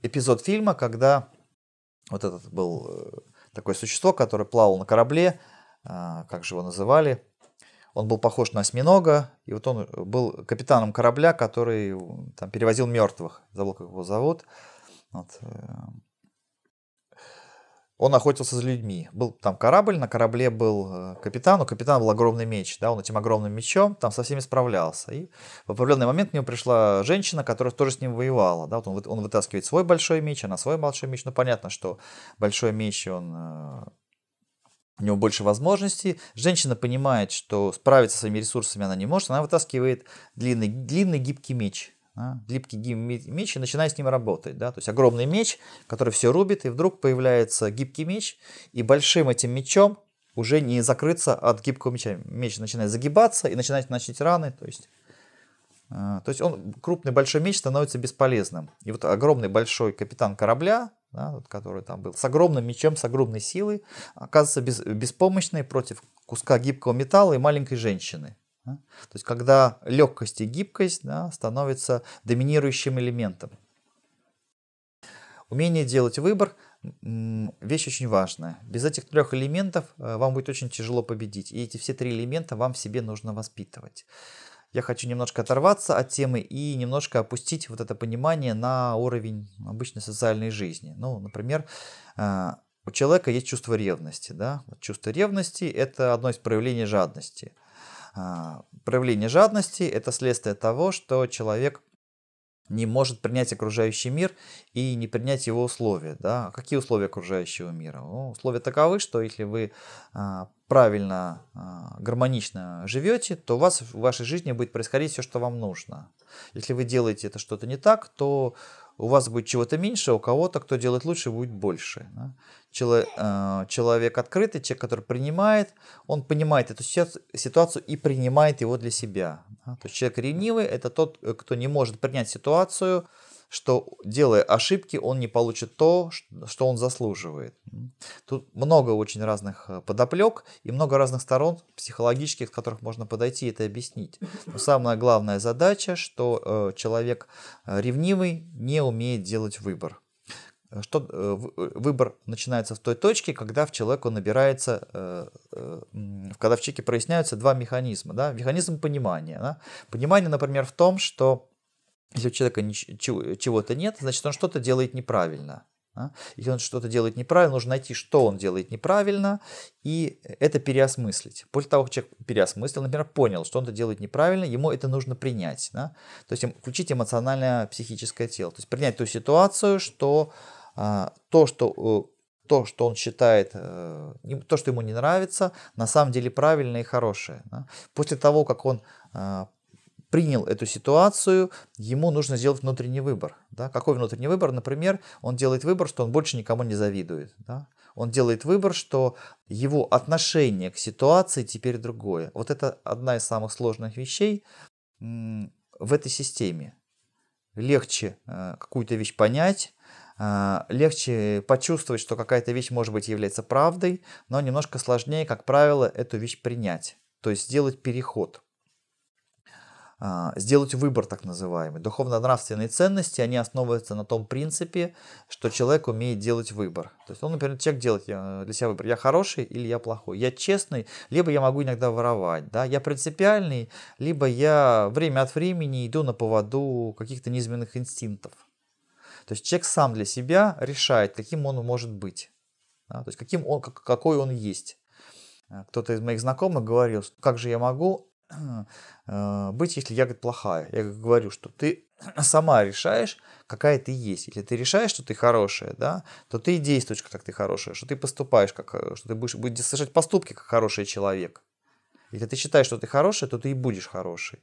эпизод фильма, когда вот этот был такое существо, которое плавало на корабле, как же его называли, он был похож на осьминога, и вот он э, был капитаном корабля, который э, там, перевозил мертвых, забыл, как его зовут. Вот. Э. Он охотился за людьми. Был там корабль, на корабле был капитан, у капитана был огромный меч, да, он этим огромным мечом там со всеми справлялся. И в определенный момент к нему пришла женщина, которая тоже с ним воевала, да, вот он, он вытаскивает свой большой меч, она свой большой меч, ну понятно, что большой меч, он у него больше возможностей. Женщина понимает, что справиться со своими ресурсами она не может, она вытаскивает длинный, длинный гибкий меч. Да, гибкий гибкий меч и начинает с ним работать. Да? То есть огромный меч, который все рубит, и вдруг появляется гибкий меч, и большим этим мечом уже не закрыться от гибкого меча. Меч начинает загибаться и начинает носить раны. То есть, э, то есть он, крупный большой меч становится бесполезным. И вот огромный большой капитан корабля, да, который там был, с огромным мечом, с огромной силой, оказывается без, беспомощной против куска гибкого металла и маленькой женщины. Да? То есть, когда легкость и гибкость да, становятся доминирующим элементом. Умение делать выбор – вещь очень важная. Без этих трех элементов э, вам будет очень тяжело победить. И эти все три элемента вам в себе нужно воспитывать я хочу немножко оторваться от темы и немножко опустить вот это понимание на уровень обычной социальной жизни. Ну, например, э, у человека есть чувство ревности. Да? чувство ревности – это одно из проявлений жадности. Э, проявление жадности – это следствие того, что человек не может принять окружающий мир и не принять его условия. Да? Какие условия окружающего мира? Ну, условия таковы, что если вы э, правильно, а, гармонично живете, то у вас в вашей жизни будет происходить все, что вам нужно. Если вы делаете это что-то не так, то у вас будет чего-то меньше, а у кого-то, кто делает лучше, будет больше. А, человек открытый, человек, который принимает, он понимает эту ситуацию и принимает его для себя. То есть человек ревнивый – это тот, э, кто не может принять ситуацию, что делая ошибки, он не получит то, что он заслуживает. Тут много очень разных э, подоплек и много разных сторон психологических, с которых можно подойти и это объяснить. Но самая главная задача, что э, человек э, ревнивый не умеет делать выбор что выбор начинается в той точке, когда в человеку набирается, когда в чеке проясняются два механизма. Да? Механизм понимания. Да? Понимание, например, в том, что если у человека чего-то нет, значит, он что-то делает неправильно. А? Если он что-то делает неправильно, нужно найти, что он делает неправильно, и это переосмыслить. После того, как человек переосмыслил, например, понял, что он это делает неправильно, ему это нужно принять. Да? То есть включить эмоциональное психическое тело. То есть принять ту ситуацию, что а, то, что э, то, что он считает, э, то, что ему не нравится, на самом деле правильное и хорошее. После того, как он а, принял эту ситуацию, ему нужно сделать внутренний выбор. Да? Какой внутренний выбор? Например, он делает выбор, что он больше никому не завидует. Да? Он делает выбор, что его отношение к ситуации теперь другое. Вот это одна из самых сложных вещей в этой системе. Легче э, какую-то вещь понять, э, легче почувствовать, что какая-то вещь может быть является правдой, но немножко сложнее, как правило, эту вещь принять, то есть сделать переход – а, сделать выбор так называемый. Духовно-нравственные ценности, они основываются на том принципе, что человек умеет делать выбор. То есть он, например, человек делает э, для себя выбор, я хороший или я плохой, я честный, либо я могу иногда воровать, да? я принципиальный, либо я время от времени иду на поводу каких-то низменных инстинктов. То есть человек сам для себя решает, каким он может быть, да? то есть каким он, какой он есть. Э, кто-то из моих знакомых говорил, как же я могу Э, быть, если я плохая. Я говорю, что ты сама решаешь, какая ты есть. Если ты решаешь, что ты хорошая, да, то ты и действуешь, как ты хорошая, что ты поступаешь, как, э, что ты будешь, будешь совершать поступки, как хороший человек. Если ты считаешь, что ты хорошая, то ты и будешь хорошей.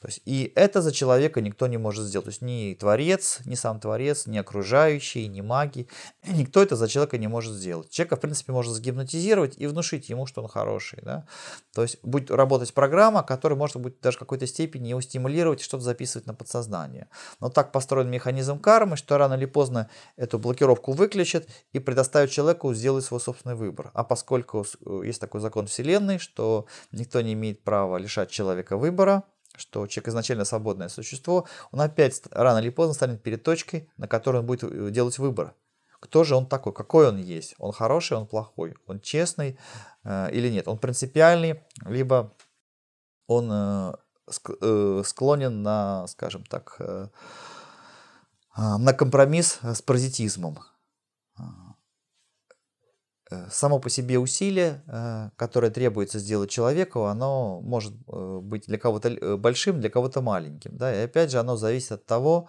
То есть, и это за человека никто не может сделать. То есть ни творец, ни сам творец, ни окружающие, ни маги. Никто это за человека не может сделать. Человека, в принципе, можно сгипнотизировать и внушить ему, что он хороший. Да? То есть будет работать программа, которая может быть даже в какой-то степени его стимулировать, что-то записывать на подсознание. Но так построен механизм кармы, что рано или поздно эту блокировку выключат и предоставят человеку сделать свой собственный выбор. А поскольку э, есть такой закон Вселенной, что никто не имеет права лишать человека выбора, что человек изначально свободное существо, он опять рано или поздно станет перед точкой, на которой он будет э, делать выбор. Кто же он такой, какой он есть? Он хороший, он плохой, он честный э, или нет? Он принципиальный, либо он э, ск- э, склонен на, скажем так, э, а, на компромисс с паразитизмом. Э, само по себе усилие, э, которое требуется сделать человеку, оно может э, быть для кого-то большим, для кого-то маленьким. Да? И опять же, оно зависит от того,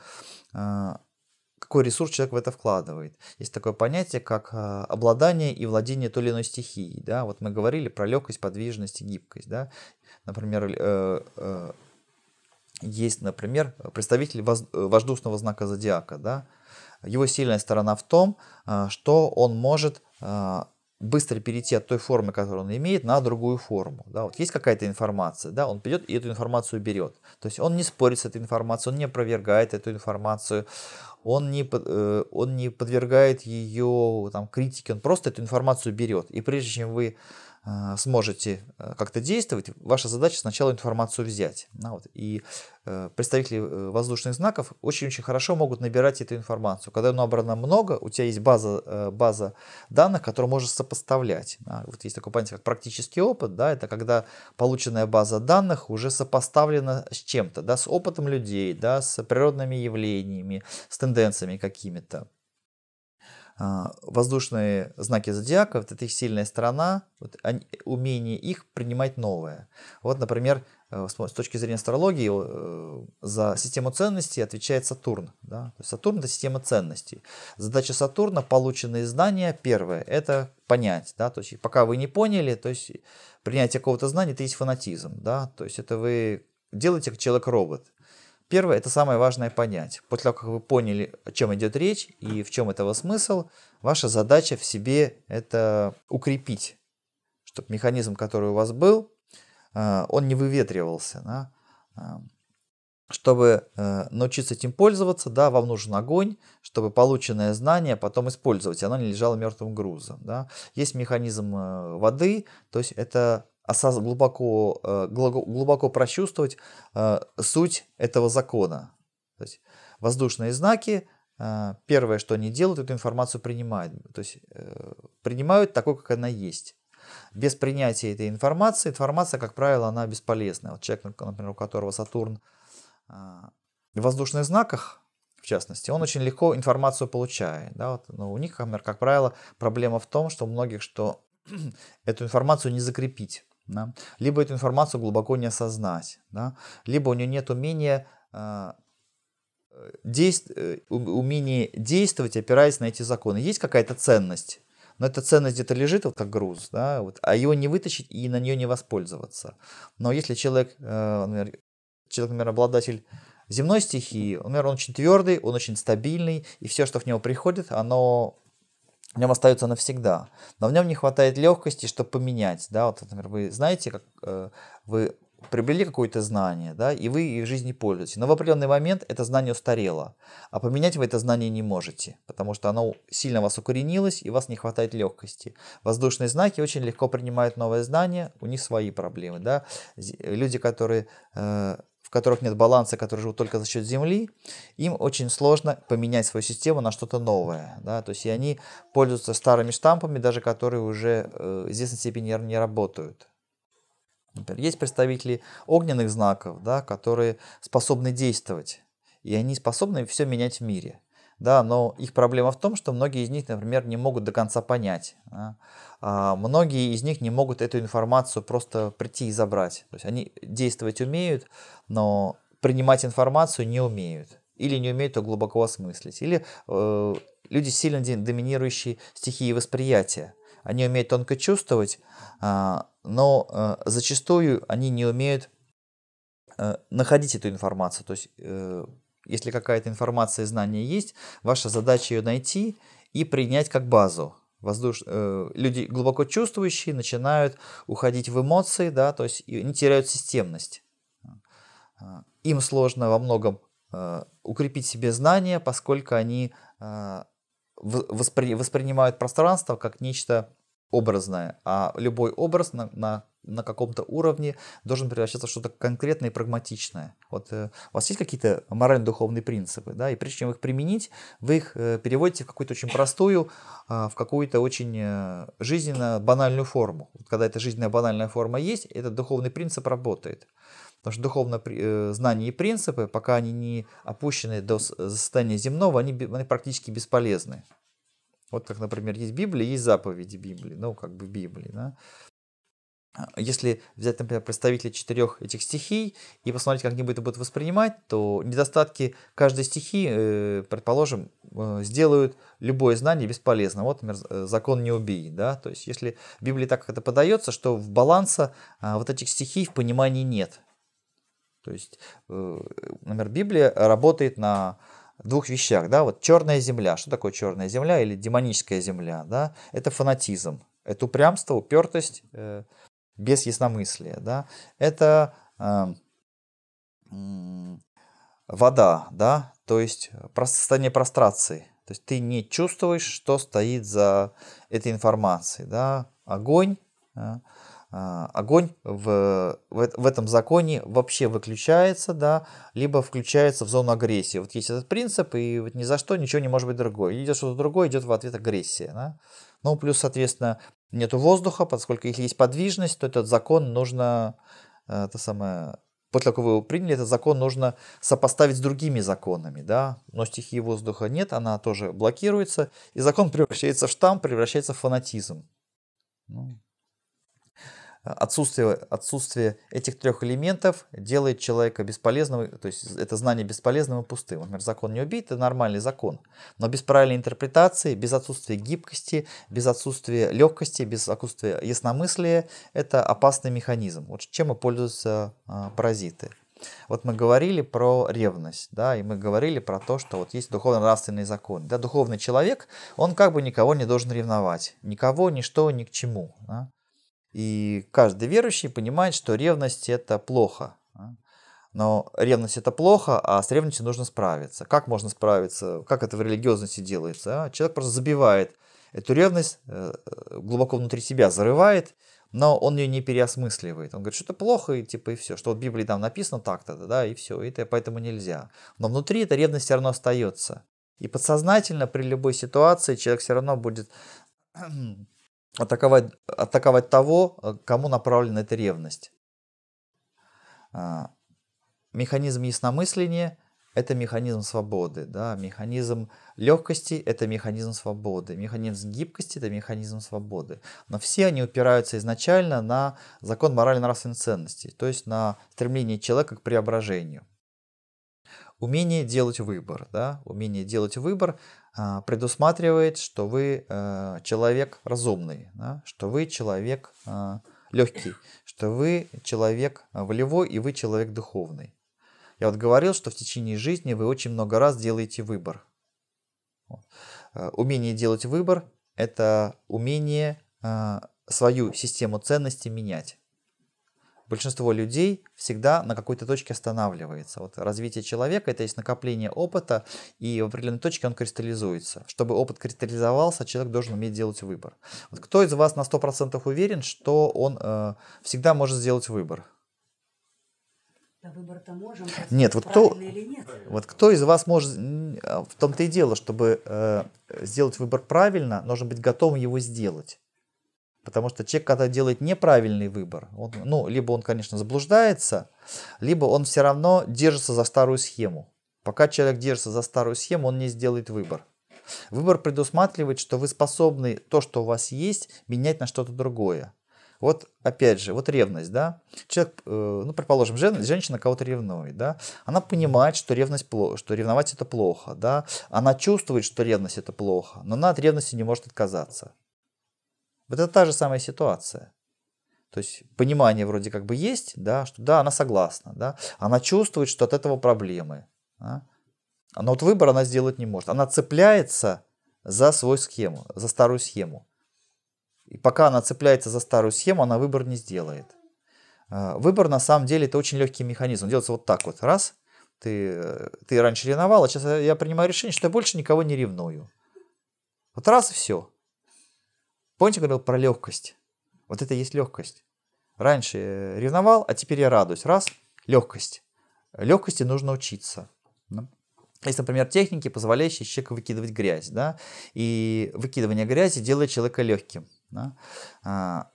какой ресурс человек в это вкладывает. Есть такое понятие, как обладание и владение той или иной стихией. Да? Вот мы говорили про легкость, подвижность и гибкость. Да? Например, есть, например, представитель воздушного знака зодиака. Да? Его сильная сторона в том, что он может а, быстро перейти от той формы, которую он имеет, на другую форму. Да, вот есть какая-то информация, да, он придет и эту информацию берет. То есть он не спорит с этой информацией, он не опровергает эту информацию, он не, э, он не подвергает ее там, критике, он просто эту информацию берет. И прежде чем вы Э, сможете э, как-то действовать, ваша задача сначала информацию взять. вот. И э, представители воздушных знаков очень-очень хорошо могут набирать эту информацию. Когда набрано много, у тебя есть база, база данных, которую можешь сопоставлять. Вот есть такое понятие, как практический опыт. Да, это когда полученная база данных уже сопоставлена с чем-то, да, с опытом людей, да, с природными явлениями, с тенденциями какими-то. А, воздушные знаки зодиака, вот это их сильная сторона, вот они, умение их принимать новое. Вот, например, э, с точки зрения астрологии э, за систему ценностей отвечает Сатурн. Да? То есть Сатурн – это система ценностей. Задача Сатурна – полученные знания, первое – это понять. Да? То есть пока вы не поняли, то есть принятие какого-то знания – это есть фанатизм. Да? То есть это вы делаете как человек-робот. Первое, это самое важное понять. После того, как вы поняли, о чем идет речь и в чем этого смысл, ваша задача в себе это укрепить, чтобы механизм, который у вас был, э, он не выветривался. Да? Э, чтобы э, научиться этим пользоваться, да, вам нужен огонь, чтобы полученное знание потом использовать, оно не лежало мертвым грузом. Да? Есть механизм воды, то есть это осоз... глубоко, э, глубоко прочувствовать э, суть этого закона. То есть воздушные знаки, э, первое, что они делают, эту информацию принимают. То есть э, принимают такой, как она есть. Без принятия этой информации, информация, как правило, она бесполезная. Вот человек, например, у которого Сатурн э, в воздушных знаках, в частности, он очень легко информацию получает. Да? Вот, но у них, например, как правило, проблема в том, что у многих, что эту информацию не закрепить да? либо эту информацию глубоко не осознать, да? либо у нее нет умения, а, э, действ, умения действовать, опираясь на эти законы. Есть какая-то ценность, но эта ценность где-то лежит, вот как груз, да? вот, а его не вытащить и на нее не воспользоваться. Но если человек, э, например, человек, например, обладатель земной стихии, например, он очень твердый, он очень стабильный, и все, что в него приходит, оно в нем остается навсегда. Но в нем не хватает легкости, чтобы поменять. Да? Вот, например, вы знаете, как э, вы приобрели какое-то знание, да, и вы их в жизни пользуетесь. Но в определенный момент это знание устарело, а поменять вы это знание не можете, потому что оно сильно вас укоренилось, и у вас не хватает легкости. Воздушные знаки очень легко принимают новое знание, у них свои проблемы, да. Люди, которые э, в которых нет баланса, которые живут только за счет Земли, им очень сложно поменять свою систему на что-то новое. Да? То есть и они пользуются старыми штампами, даже которые уже в э, известной степени не работают. Например, есть представители огненных знаков, да, которые способны действовать, и они способны все менять в мире – да, но их проблема в том, что многие из них, например, не могут до конца понять. Да? А многие из них не могут эту информацию просто прийти и забрать. То есть они действовать умеют, но принимать информацию не умеют. Или не умеют ее глубоко осмыслить. Или э, люди сильно доминирующие стихии восприятия. Они умеют тонко чувствовать, э, но э, зачастую они не умеют э, находить эту информацию. То есть э, если какая-то информация и знание есть, ваша задача ее найти и принять как базу. Воздуш... Э, люди глубоко чувствующие начинают уходить в эмоции, да, то есть не теряют системность. А, им сложно во многом э, укрепить себе знания, поскольку они э, воспри... воспринимают пространство как нечто образное, а любой образ на, на на каком-то уровне должен превращаться в что-то конкретное и прагматичное. Вот э, у вас есть какие-то морально-духовные принципы, да, и прежде чем их применить, вы их э, переводите в какую-то очень простую, э, в какую-то очень э, жизненно банальную форму. Вот когда эта жизненная банальная форма есть, этот духовный принцип работает. Потому что духовное э, знание и принципы, пока они не опущены до э, состояния земного, они, они практически бесполезны. Вот как, например, есть Библия, есть заповеди Библии, ну, как бы Библии, да. А, если взять, например, представителей четырех этих стихий и посмотреть, как они это будут воспринимать, то недостатки каждой стихии, э, предположим, э, сделают любое знание бесполезным. Вот, например, э, закон не убий. Да? То есть, если в Библии так это подается, что в баланса а, вот этих стихий в понимании нет. То есть, например, Библия работает на двух вещах. Да? Вот черная земля. Что такое черная земля или демоническая земля? Да? Это фанатизм. Это упрямство, упертость, без ясномыслия. Да? Это э, вода, да? то есть состояние прострации. То есть ты не чувствуешь, что стоит за этой информацией. Да? Огонь, э, э, огонь в, в, в этом законе вообще выключается, да, либо включается в зону агрессии. Вот есть этот принцип, и вот ни за что ничего не может быть другое. Идет что-то другое, идет в ответ агрессия. Да? Ну, плюс, соответственно, нету воздуха, поскольку если есть подвижность, то этот закон нужно, э, это самое, после того, как вы его приняли, этот закон нужно сопоставить с другими законами, да, но стихии воздуха нет, она тоже блокируется, и закон превращается в штамп, превращается в фанатизм. Ну, отсутствие, отсутствие этих трех элементов делает человека бесполезным, то есть это знание бесполезным и пустым. Например, закон не убит, это нормальный закон. Но без правильной интерпретации, без отсутствия гибкости, без отсутствия легкости, без отсутствия ясномыслия, это опасный механизм. Вот чем и пользуются а, паразиты. Вот мы говорили про ревность, да, и мы говорили про то, что вот есть духовно-нравственный закон. Да, духовный человек, он как бы никого не должен ревновать, никого, ничто, ни к чему. Да. И каждый верующий понимает, что ревность это плохо. Но ревность это плохо, а с ревностью нужно справиться. Как можно справиться? Как это в религиозности делается? А? Человек просто забивает эту ревность э, э, глубоко внутри себя, зарывает, но он ее не переосмысливает. Он говорит, что это плохо, и типа и все, что вот в Библии там написано так-то, да, и все, и это поэтому нельзя. Но внутри эта ревность все равно остается. И подсознательно при любой ситуации человек все равно будет атаковать, атаковать того, э, кому направлена эта ревность. А, механизм ясномысления – это механизм свободы. Да? Механизм легкости – это механизм свободы. Механизм гибкости – это механизм свободы. Но все они упираются изначально на закон морально-нравственной ценности, то есть на стремление человека к преображению. Умение делать выбор. Да? Умение делать выбор а, предусматривает, что вы э, человек разумный, да, что вы человек а, легкий, что вы человек волевой и вы человек духовный. Я вот говорил, что в течение жизни вы очень много раз делаете выбор. Э, умение делать выбор – это умение а, свою систему ценностей менять большинство людей всегда на какой-то точке останавливается. Вот развитие человека – это есть накопление опыта, и в определенной точке он кристаллизуется. Чтобы опыт кристаллизовался, человек должен уметь делать выбор. Вот кто из вас на 100% уверен, что он э, всегда может сделать выбор? выбор-то можем, нет, вот кто, или нет. Вот кто из вас может, э, в том-то и дело, чтобы э, сделать выбор правильно, нужно быть готовым его сделать. Потому что человек, когда делает неправильный выбор, он, ну, либо он, конечно, заблуждается, либо он все равно держится за старую схему. Пока человек держится за старую схему, он не сделает выбор. Выбор предусматривает, что вы способны то, что у вас есть, менять на что-то другое. Вот опять же, вот ревность, да, человек, э, ну, предположим, жен, женщина кого-то ревнует, да, она понимает, что ревность плохо, что ревновать это плохо, да, она чувствует, что ревность это плохо, но она от ревности не может отказаться. Вот это та же самая ситуация. То есть понимание вроде как бы есть, да, что да, она согласна, да, она чувствует, что от этого проблемы. Да? Но вот выбор она сделать не может. Она цепляется за свою схему, за старую схему. И пока она цепляется за старую схему, она выбор не сделает. А, выбор на самом деле это очень легкий механизм. Он делается вот так вот. Раз, ты, ты раньше ревновал, а сейчас я принимаю решение, что я больше никого не ревную. Вот раз и все. Помните, говорил про легкость? Вот это и есть легкость. Раньше э, ревновал, а теперь я радуюсь. Раз, легкость. Легкости нужно учиться. Есть, например, техники, позволяющие человеку выкидывать грязь, да, и выкидывание грязи делает человека легким. Да? А,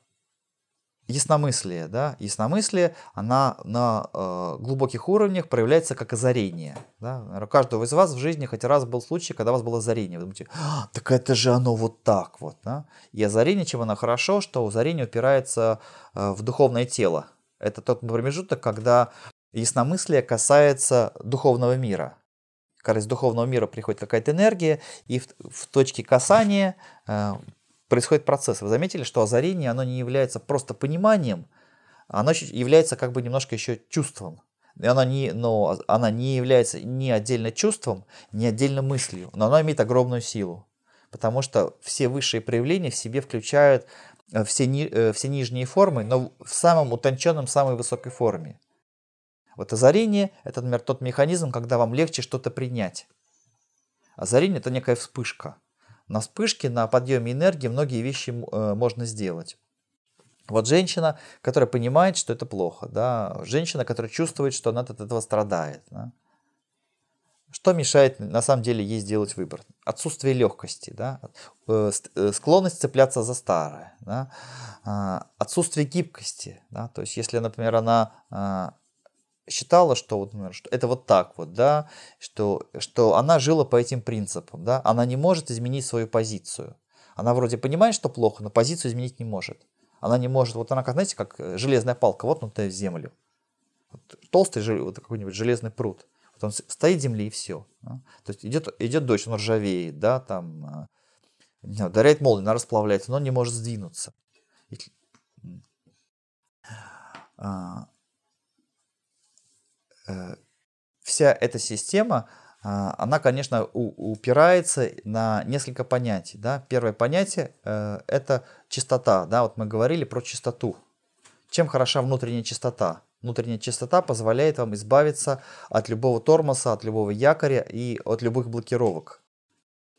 ясномыслие, да, ясномыслие, она на э, глубоких уровнях проявляется как озарение. Да? У каждого из вас в жизни хоть раз был случай, когда у вас было озарение. Вы думаете, а, так это же оно вот так вот. Да? И озарение, чем оно хорошо, что озарение упирается э, в духовное тело. Это тот промежуток, когда ясномыслие касается духовного мира. Когда из духовного мира приходит какая-то энергия, и в, в точке касания э, происходит процесс. Вы заметили, что озарение, оно не является просто пониманием, оно является как бы немножко еще чувством. И она не, но она не является ни отдельно чувством, ни отдельно мыслью, но она имеет огромную силу, потому что все высшие проявления в себе включают э, все, ни, э, все нижние формы, но в самом утонченном, самой высокой форме. Вот озарение – это, например, тот механизм, когда вам легче что-то принять. Озарение – это некая вспышка – на вспышке, на подъеме энергии многие вещи э, можно сделать. Вот женщина, которая понимает, что это плохо, да, женщина, которая чувствует, что она от этого страдает. Да? Что мешает на самом деле ей сделать выбор? Отсутствие легкости, да? Э, э, склонность цепляться за старое, да? А, отсутствие гибкости. Да? То есть, если, например, она а, считала, что вот, например, что это вот так вот, да, что, что она жила по этим принципам, да, она не может изменить свою позицию. Она вроде понимает, что плохо, но позицию изменить не может. Она не может, вот она, как, знаете, как э, железная палка, вот воткнутая в землю. Вот толстый вот какой-нибудь железный пруд. Вот он стоит земли и все. Да? То есть идет, идет дождь, он ржавеет, да, там, э, ударяет молния, она расплавляется, но он не может сдвинуться. А, Э, вся эта система, а, она, конечно, упирается на несколько понятий. Да? Первое понятие э, это чистота. Да? Вот мы говорили про чистоту. Чем хороша внутренняя чистота? Внутренняя чистота позволяет вам избавиться от любого тормоза, от любого якоря и от любых блокировок.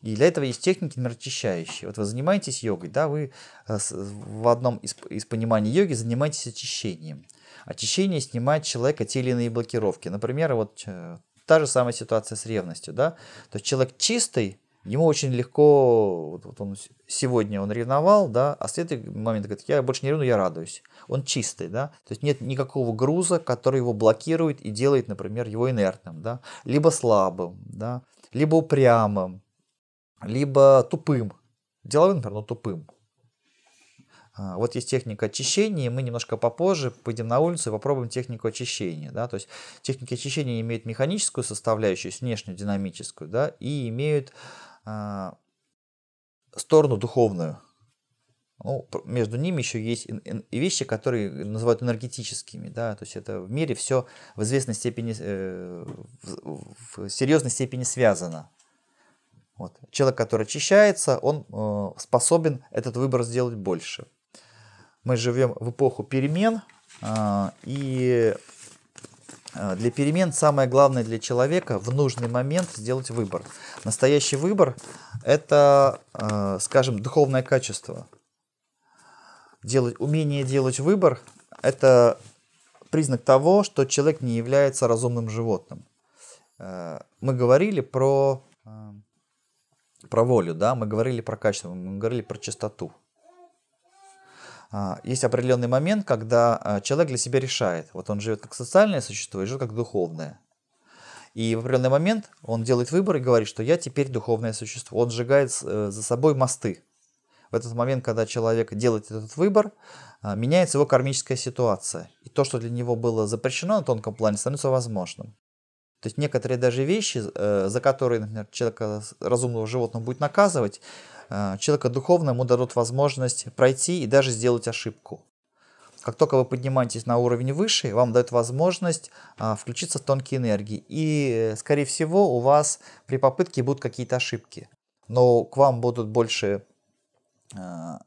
И для этого есть техники очищающие. Вот вы занимаетесь йогой, да, вы э, в одном из, из пониманий йоги занимаетесь очищением – очищение снимает человека те или иные блокировки. Например, вот э, та же самая ситуация с ревностью, да, то есть человек чистый, ему очень легко, вот, вот он сегодня он ревновал, да, а следующий момент говорит, я больше не ревную, я радуюсь. Он чистый, да, то есть нет никакого груза, который его блокирует и делает, например, его инертным, да, либо слабым, да, либо упрямым, либо тупым. Деловым, например, но тупым. А, вот есть техника очищения, и мы немножко попозже пойдем на улицу и попробуем технику очищения. Да? То есть техники очищения имеют механическую составляющую, внешнюю, динамическую, да? и имеют э, сторону духовную. Ну, между ними еще есть и вещи, которые называют энергетическими, да, то есть это в мире все в известной степени, э, в, в серьезной степени связано, вот. Человек, который очищается, он э, способен этот выбор сделать больше мы живем в эпоху перемен, а, и а, для перемен самое главное для человека в нужный момент сделать выбор. Настоящий выбор – это, а, скажем, духовное качество. Делать, умение делать выбор – это признак того, что человек не является разумным животным. Э, мы говорили про, про волю, да? мы говорили про качество, мы говорили про чистоту. А, есть определенный момент, когда а, человек для себя решает, вот он живет как социальное существо и живет как духовное. И в определенный момент он делает выбор и говорит, что я теперь духовное существо. Он сжигает э, за собой мосты. В этот момент, когда человек делает этот выбор, а, меняется его кармическая ситуация. И то, что для него было запрещено на тонком плане, становится возможным. То есть некоторые даже вещи, э, за которые, например, человека разумного животного будет наказывать, а, человека духовного ему дадут возможность пройти и даже сделать ошибку. Как только вы поднимаетесь на уровень выше, вам дают возможность а, включиться в тонкие энергии. И, э, скорее всего, у вас при попытке будут какие-то ошибки. Но к вам будут больше... А,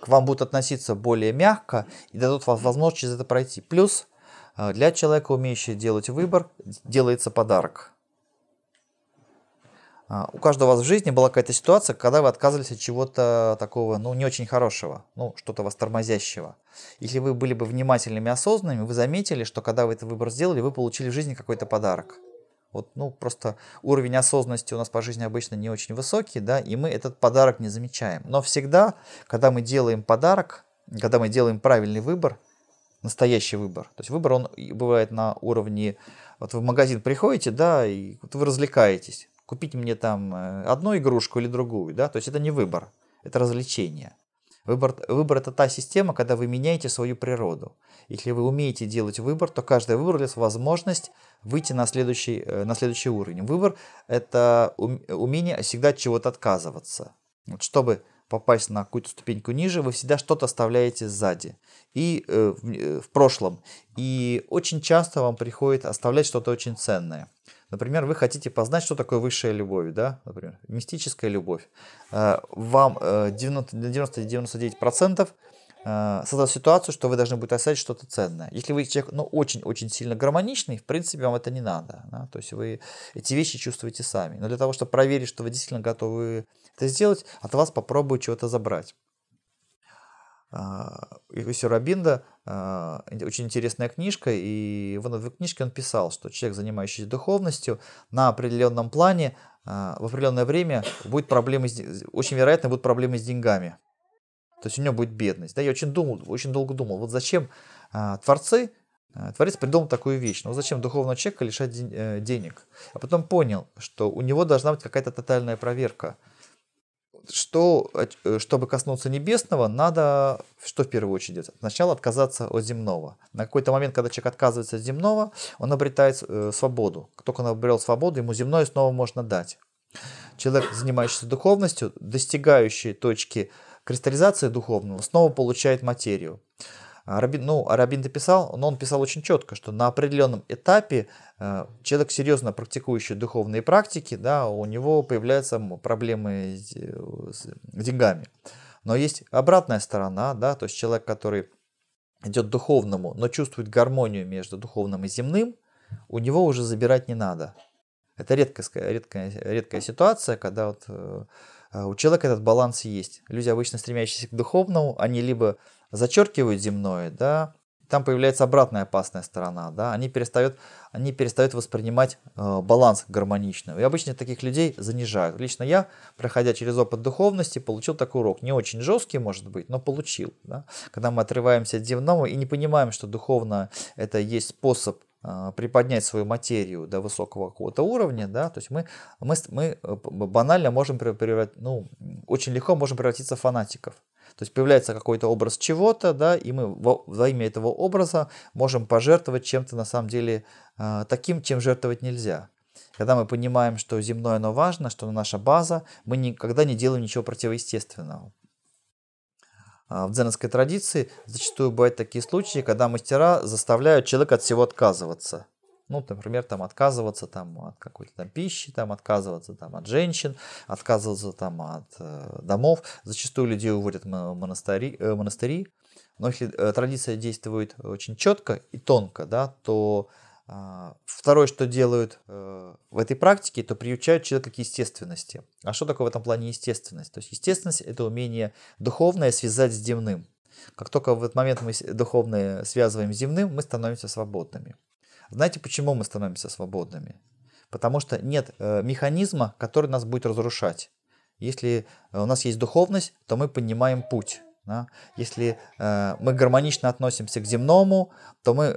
к вам будут относиться более мягко и дадут вам возможность через это пройти. Плюс для человека, умеющего делать выбор, делается подарок. А, у каждого у вас в жизни была какая-то ситуация, когда вы отказывались от чего-то такого, ну, не очень хорошего, ну, что-то вас тормозящего. Если вы были бы внимательными осознанными, вы заметили, что когда вы этот выбор сделали, вы получили в жизни какой-то подарок. Вот, ну, просто уровень осознанности у нас по жизни обычно не очень высокий, да, и мы этот подарок не замечаем. Но всегда, когда мы делаем подарок, когда мы делаем правильный выбор, настоящий выбор, то есть выбор, он бывает на уровне, вот вы в магазин приходите, да, и вот вы развлекаетесь, купить мне там э, одну игрушку или другую, да, то есть это не выбор, это развлечение. Выбор, выбор это та система, когда вы меняете свою природу. Если вы умеете делать выбор, то каждый выбор это возможность выйти на следующий, э, на следующий уровень. Выбор это умение всегда от чего-то отказываться. Вот чтобы попасть на какую-то ступеньку ниже, вы всегда что-то оставляете сзади и э, в, э, в прошлом. И очень часто вам приходит оставлять что-то очень ценное. Например, вы хотите познать, что такое высшая любовь, да, например, мистическая любовь. Э, вам 90-99% э, э, создаст ситуацию, что вы должны будете оставить что-то ценное. Если вы человек, ну, очень-очень сильно гармоничный, в принципе, вам это не надо. Да? То есть вы эти вещи чувствуете сами. Но для того, чтобы проверить, что вы действительно готовы это сделать, от вас попробую чего-то забрать. А, Иосиф Рабинда а, очень интересная книжка, и в этой книжке он писал, что человек, занимающийся духовностью, на определенном плане а, в определенное время будет проблемы, с, очень вероятно, будут проблемы с деньгами. То есть у него будет бедность. Да, я очень думал, очень долго думал, вот зачем творцы, творец придумал такую вещь, ну зачем духовного человека лишать э, денег? А потом понял, что у него должна быть какая-то тотальная проверка – что, э, чтобы коснуться небесного, надо, что в первую очередь, сначала отказаться от земного. На какой-то момент, когда человек отказывается от земного, он обретает э, свободу. Как только он обрел свободу, ему земное снова можно дать. Человек, занимающийся духовностью, достигающий точки кристаллизации духовного, снова получает материю. А Рабин, ну, а Рабин дописал, но он писал очень четко, что на определенном этапе э, человек, серьезно практикующий духовные практики, да, у него появляются проблемы э, с деньгами. Но есть обратная сторона, да, то есть человек, который идет духовному, но чувствует гармонию между духовным и земным, у него уже забирать не надо. Это редкая, редкая, редкая ситуация, когда вот э, а, у человека этот баланс есть. Люди, обычно стремящиеся к духовному, они либо зачеркивают земное, да, там появляется обратная опасная сторона, да, они перестают, они перестают воспринимать э, баланс гармонично. И обычно таких людей занижают. Лично я, проходя через опыт духовности, получил такой урок. Не очень жесткий, может быть, но получил. Да? Когда мы отрываемся от земного и не понимаем, что духовно это есть способ а, приподнять свою материю до высокого какого-то уровня, да, то есть мы, мы, мы э, банально можем превратить, ну, очень легко можем превратиться в фанатиков. То есть появляется какой-то образ чего-то, да, и мы во, во имя этого образа можем пожертвовать чем-то на самом деле а, таким, чем жертвовать нельзя. Когда мы понимаем, что земное оно важно, что оно наша база, мы никогда не делаем ничего противоестественного. А, в дзеновской традиции зачастую бывают такие случаи, когда мастера заставляют человека от всего отказываться. Ну, например, там отказываться там, от какой-то там пищи, там, отказываться там, от женщин, отказываться там, от э, домов. Зачастую людей уводят в монастыри, э, монастыри. Но если э, традиция действует очень четко и тонко, да, то а, второе, что делают э, в этой практике, то приучают человека к естественности. А что такое в этом плане естественность? То есть естественность – это умение духовное связать с земным. Как только в этот момент мы духовное связываем с земным, мы становимся свободными. Знаете, почему мы становимся свободными? Потому что нет э, механизма, который нас будет разрушать. Если э, у нас есть духовность, то мы понимаем путь. Если мы гармонично относимся к земному, то мы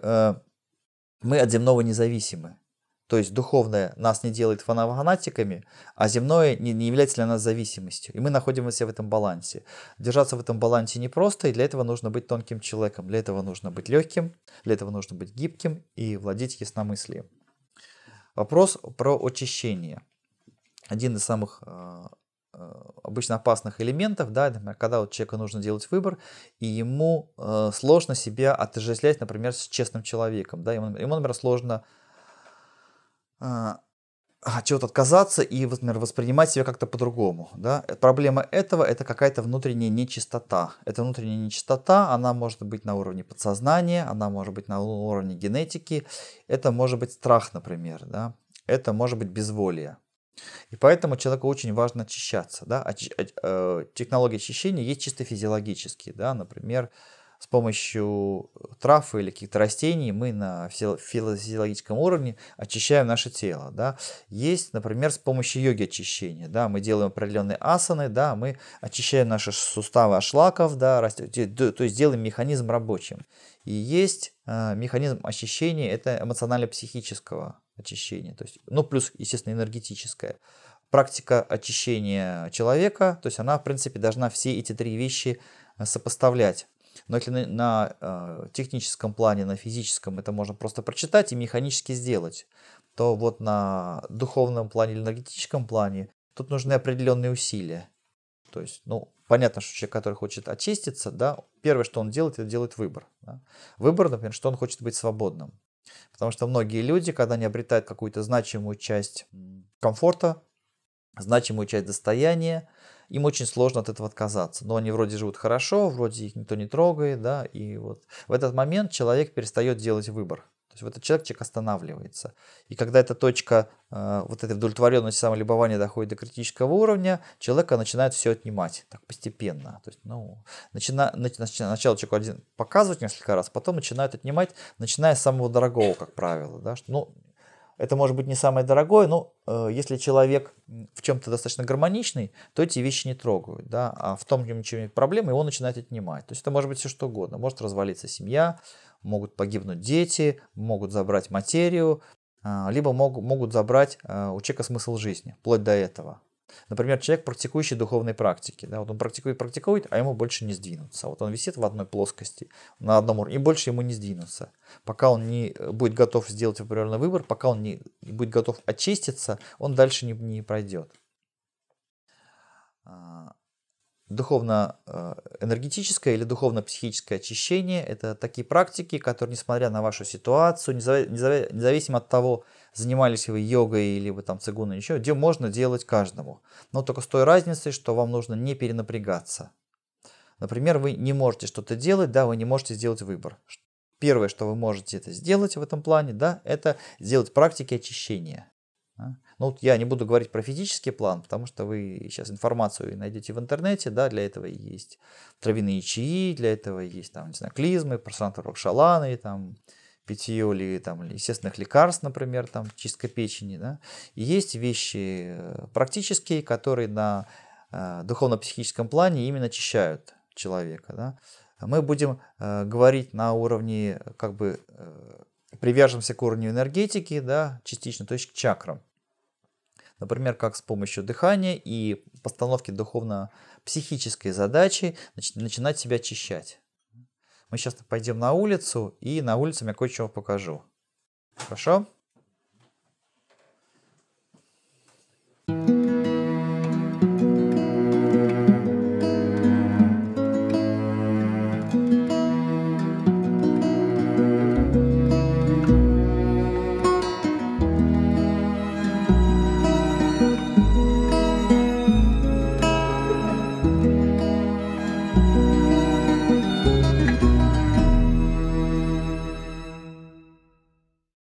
мы от земного независимы. То есть духовное нас не делает фанатиками, а земное не, не является для нас зависимостью. И мы находимся в этом балансе. Держаться в этом балансе непросто, и для этого нужно быть тонким человеком, для этого нужно быть легким, для этого нужно быть гибким и владеть ясномыслием. Вопрос про очищение. Один из самых э, Э, обычно опасных элементов, да, например, когда вот человеку нужно делать выбор, и ему э, сложно себя отождествлять, например, с честным человеком, да, ему, ему например, сложно э, от чего-то отказаться и, например, воспринимать себя как-то по-другому. Да? Проблема этого – это какая-то внутренняя нечистота. Эта внутренняя нечистота, она может быть на уровне подсознания, она может быть на уровне генетики, это может быть страх, например, да? это может быть безволие. И поэтому человеку очень важно очищаться. Да? Оч, э, технологии очищения есть чисто физиологические. Да? Например, с помощью э, трав или каких-то растений мы на физиологическом уровне очищаем наше тело. Да? Есть, например, с помощью йоги очищения. Да? Мы делаем определенные асаны, да? мы очищаем наши суставы от шлаков, да? то есть делаем механизм рабочим. И есть э, механизм очищения, это эмоционально-психического очищение. То есть, ну, плюс, естественно, энергетическое. Практика очищения человека, то есть она, в принципе, должна все эти три вещи э, сопоставлять. Но если на, на э, техническом плане, на физическом это можно просто прочитать и механически сделать, то вот на духовном плане или энергетическом плане тут нужны определенные усилия. То есть, ну, понятно, что человек, который хочет очиститься, да, первое, что он делает, это делает выбор. Да. Выбор, например, что он хочет быть свободным. Потому что многие люди, когда они обретают какую-то значимую часть комфорта, значимую часть достояния, им очень сложно от этого отказаться. Но они вроде живут хорошо, вроде их никто не трогает, да, и вот в этот момент человек перестает делать выбор есть в этот человечек останавливается. И когда эта точка э, вот этой удовлетворенности самолюбования доходит до критического уровня, человека начинает все отнимать так постепенно. То есть, ну, начина, начина, начало человеку один, показывать несколько раз, потом начинают отнимать, начиная с самого дорогого, как правило. Да, что, ну, это может быть не самое дорогое, но э, если человек в чем-то достаточно гармоничный, то эти вещи не трогают, да, а в том, чем проблема, его начинает отнимать. То есть это может быть все что угодно. Может развалиться семья, могут погибнуть дети, могут забрать материю, а, либо мог, могут забрать а, у человека смысл жизни, вплоть до этого. Например, человек, практикующий духовные практики. Да, вот он практикует, практикует, а ему больше не сдвинуться. Вот он висит в одной плоскости, на одном уровне, и больше ему не сдвинуться. Пока он не э, будет готов сделать определенный выбор, пока он не будет готов очиститься, он дальше не, не пройдет. А, Духовно-энергетическое э, или духовно-психическое очищение – это такие практики, которые, несмотря на вашу ситуацию, независимо от того, занимались вы йогой или вы там цигуной, еще, где можно делать каждому. Но только с той разницей, что вам нужно не перенапрягаться. Например, вы не можете что-то делать, да, вы не можете сделать выбор. Первое, что вы можете это сделать в этом плане, да, это сделать практики очищения. Ну, вот я не буду говорить про физический план, потому что вы сейчас информацию найдете в интернете, да, для этого есть травяные чаи, для этого есть, там, не знаю, клизмы, пространство рокшаланы, там, питье или там, естественных лекарств, например, там, чистка печени. Да? И есть вещи э, практические, которые на э, духовно-психическом плане именно очищают человека. Да? Мы будем э, говорить на уровне, как бы, э, привяжемся к уровню энергетики, да, частично, то есть к чакрам. Например, как с помощью дыхания и постановки духовно-психической задачи начинать себя очищать. Мы сейчас пойдем на улицу, и на улице я кое-чего покажу. Хорошо?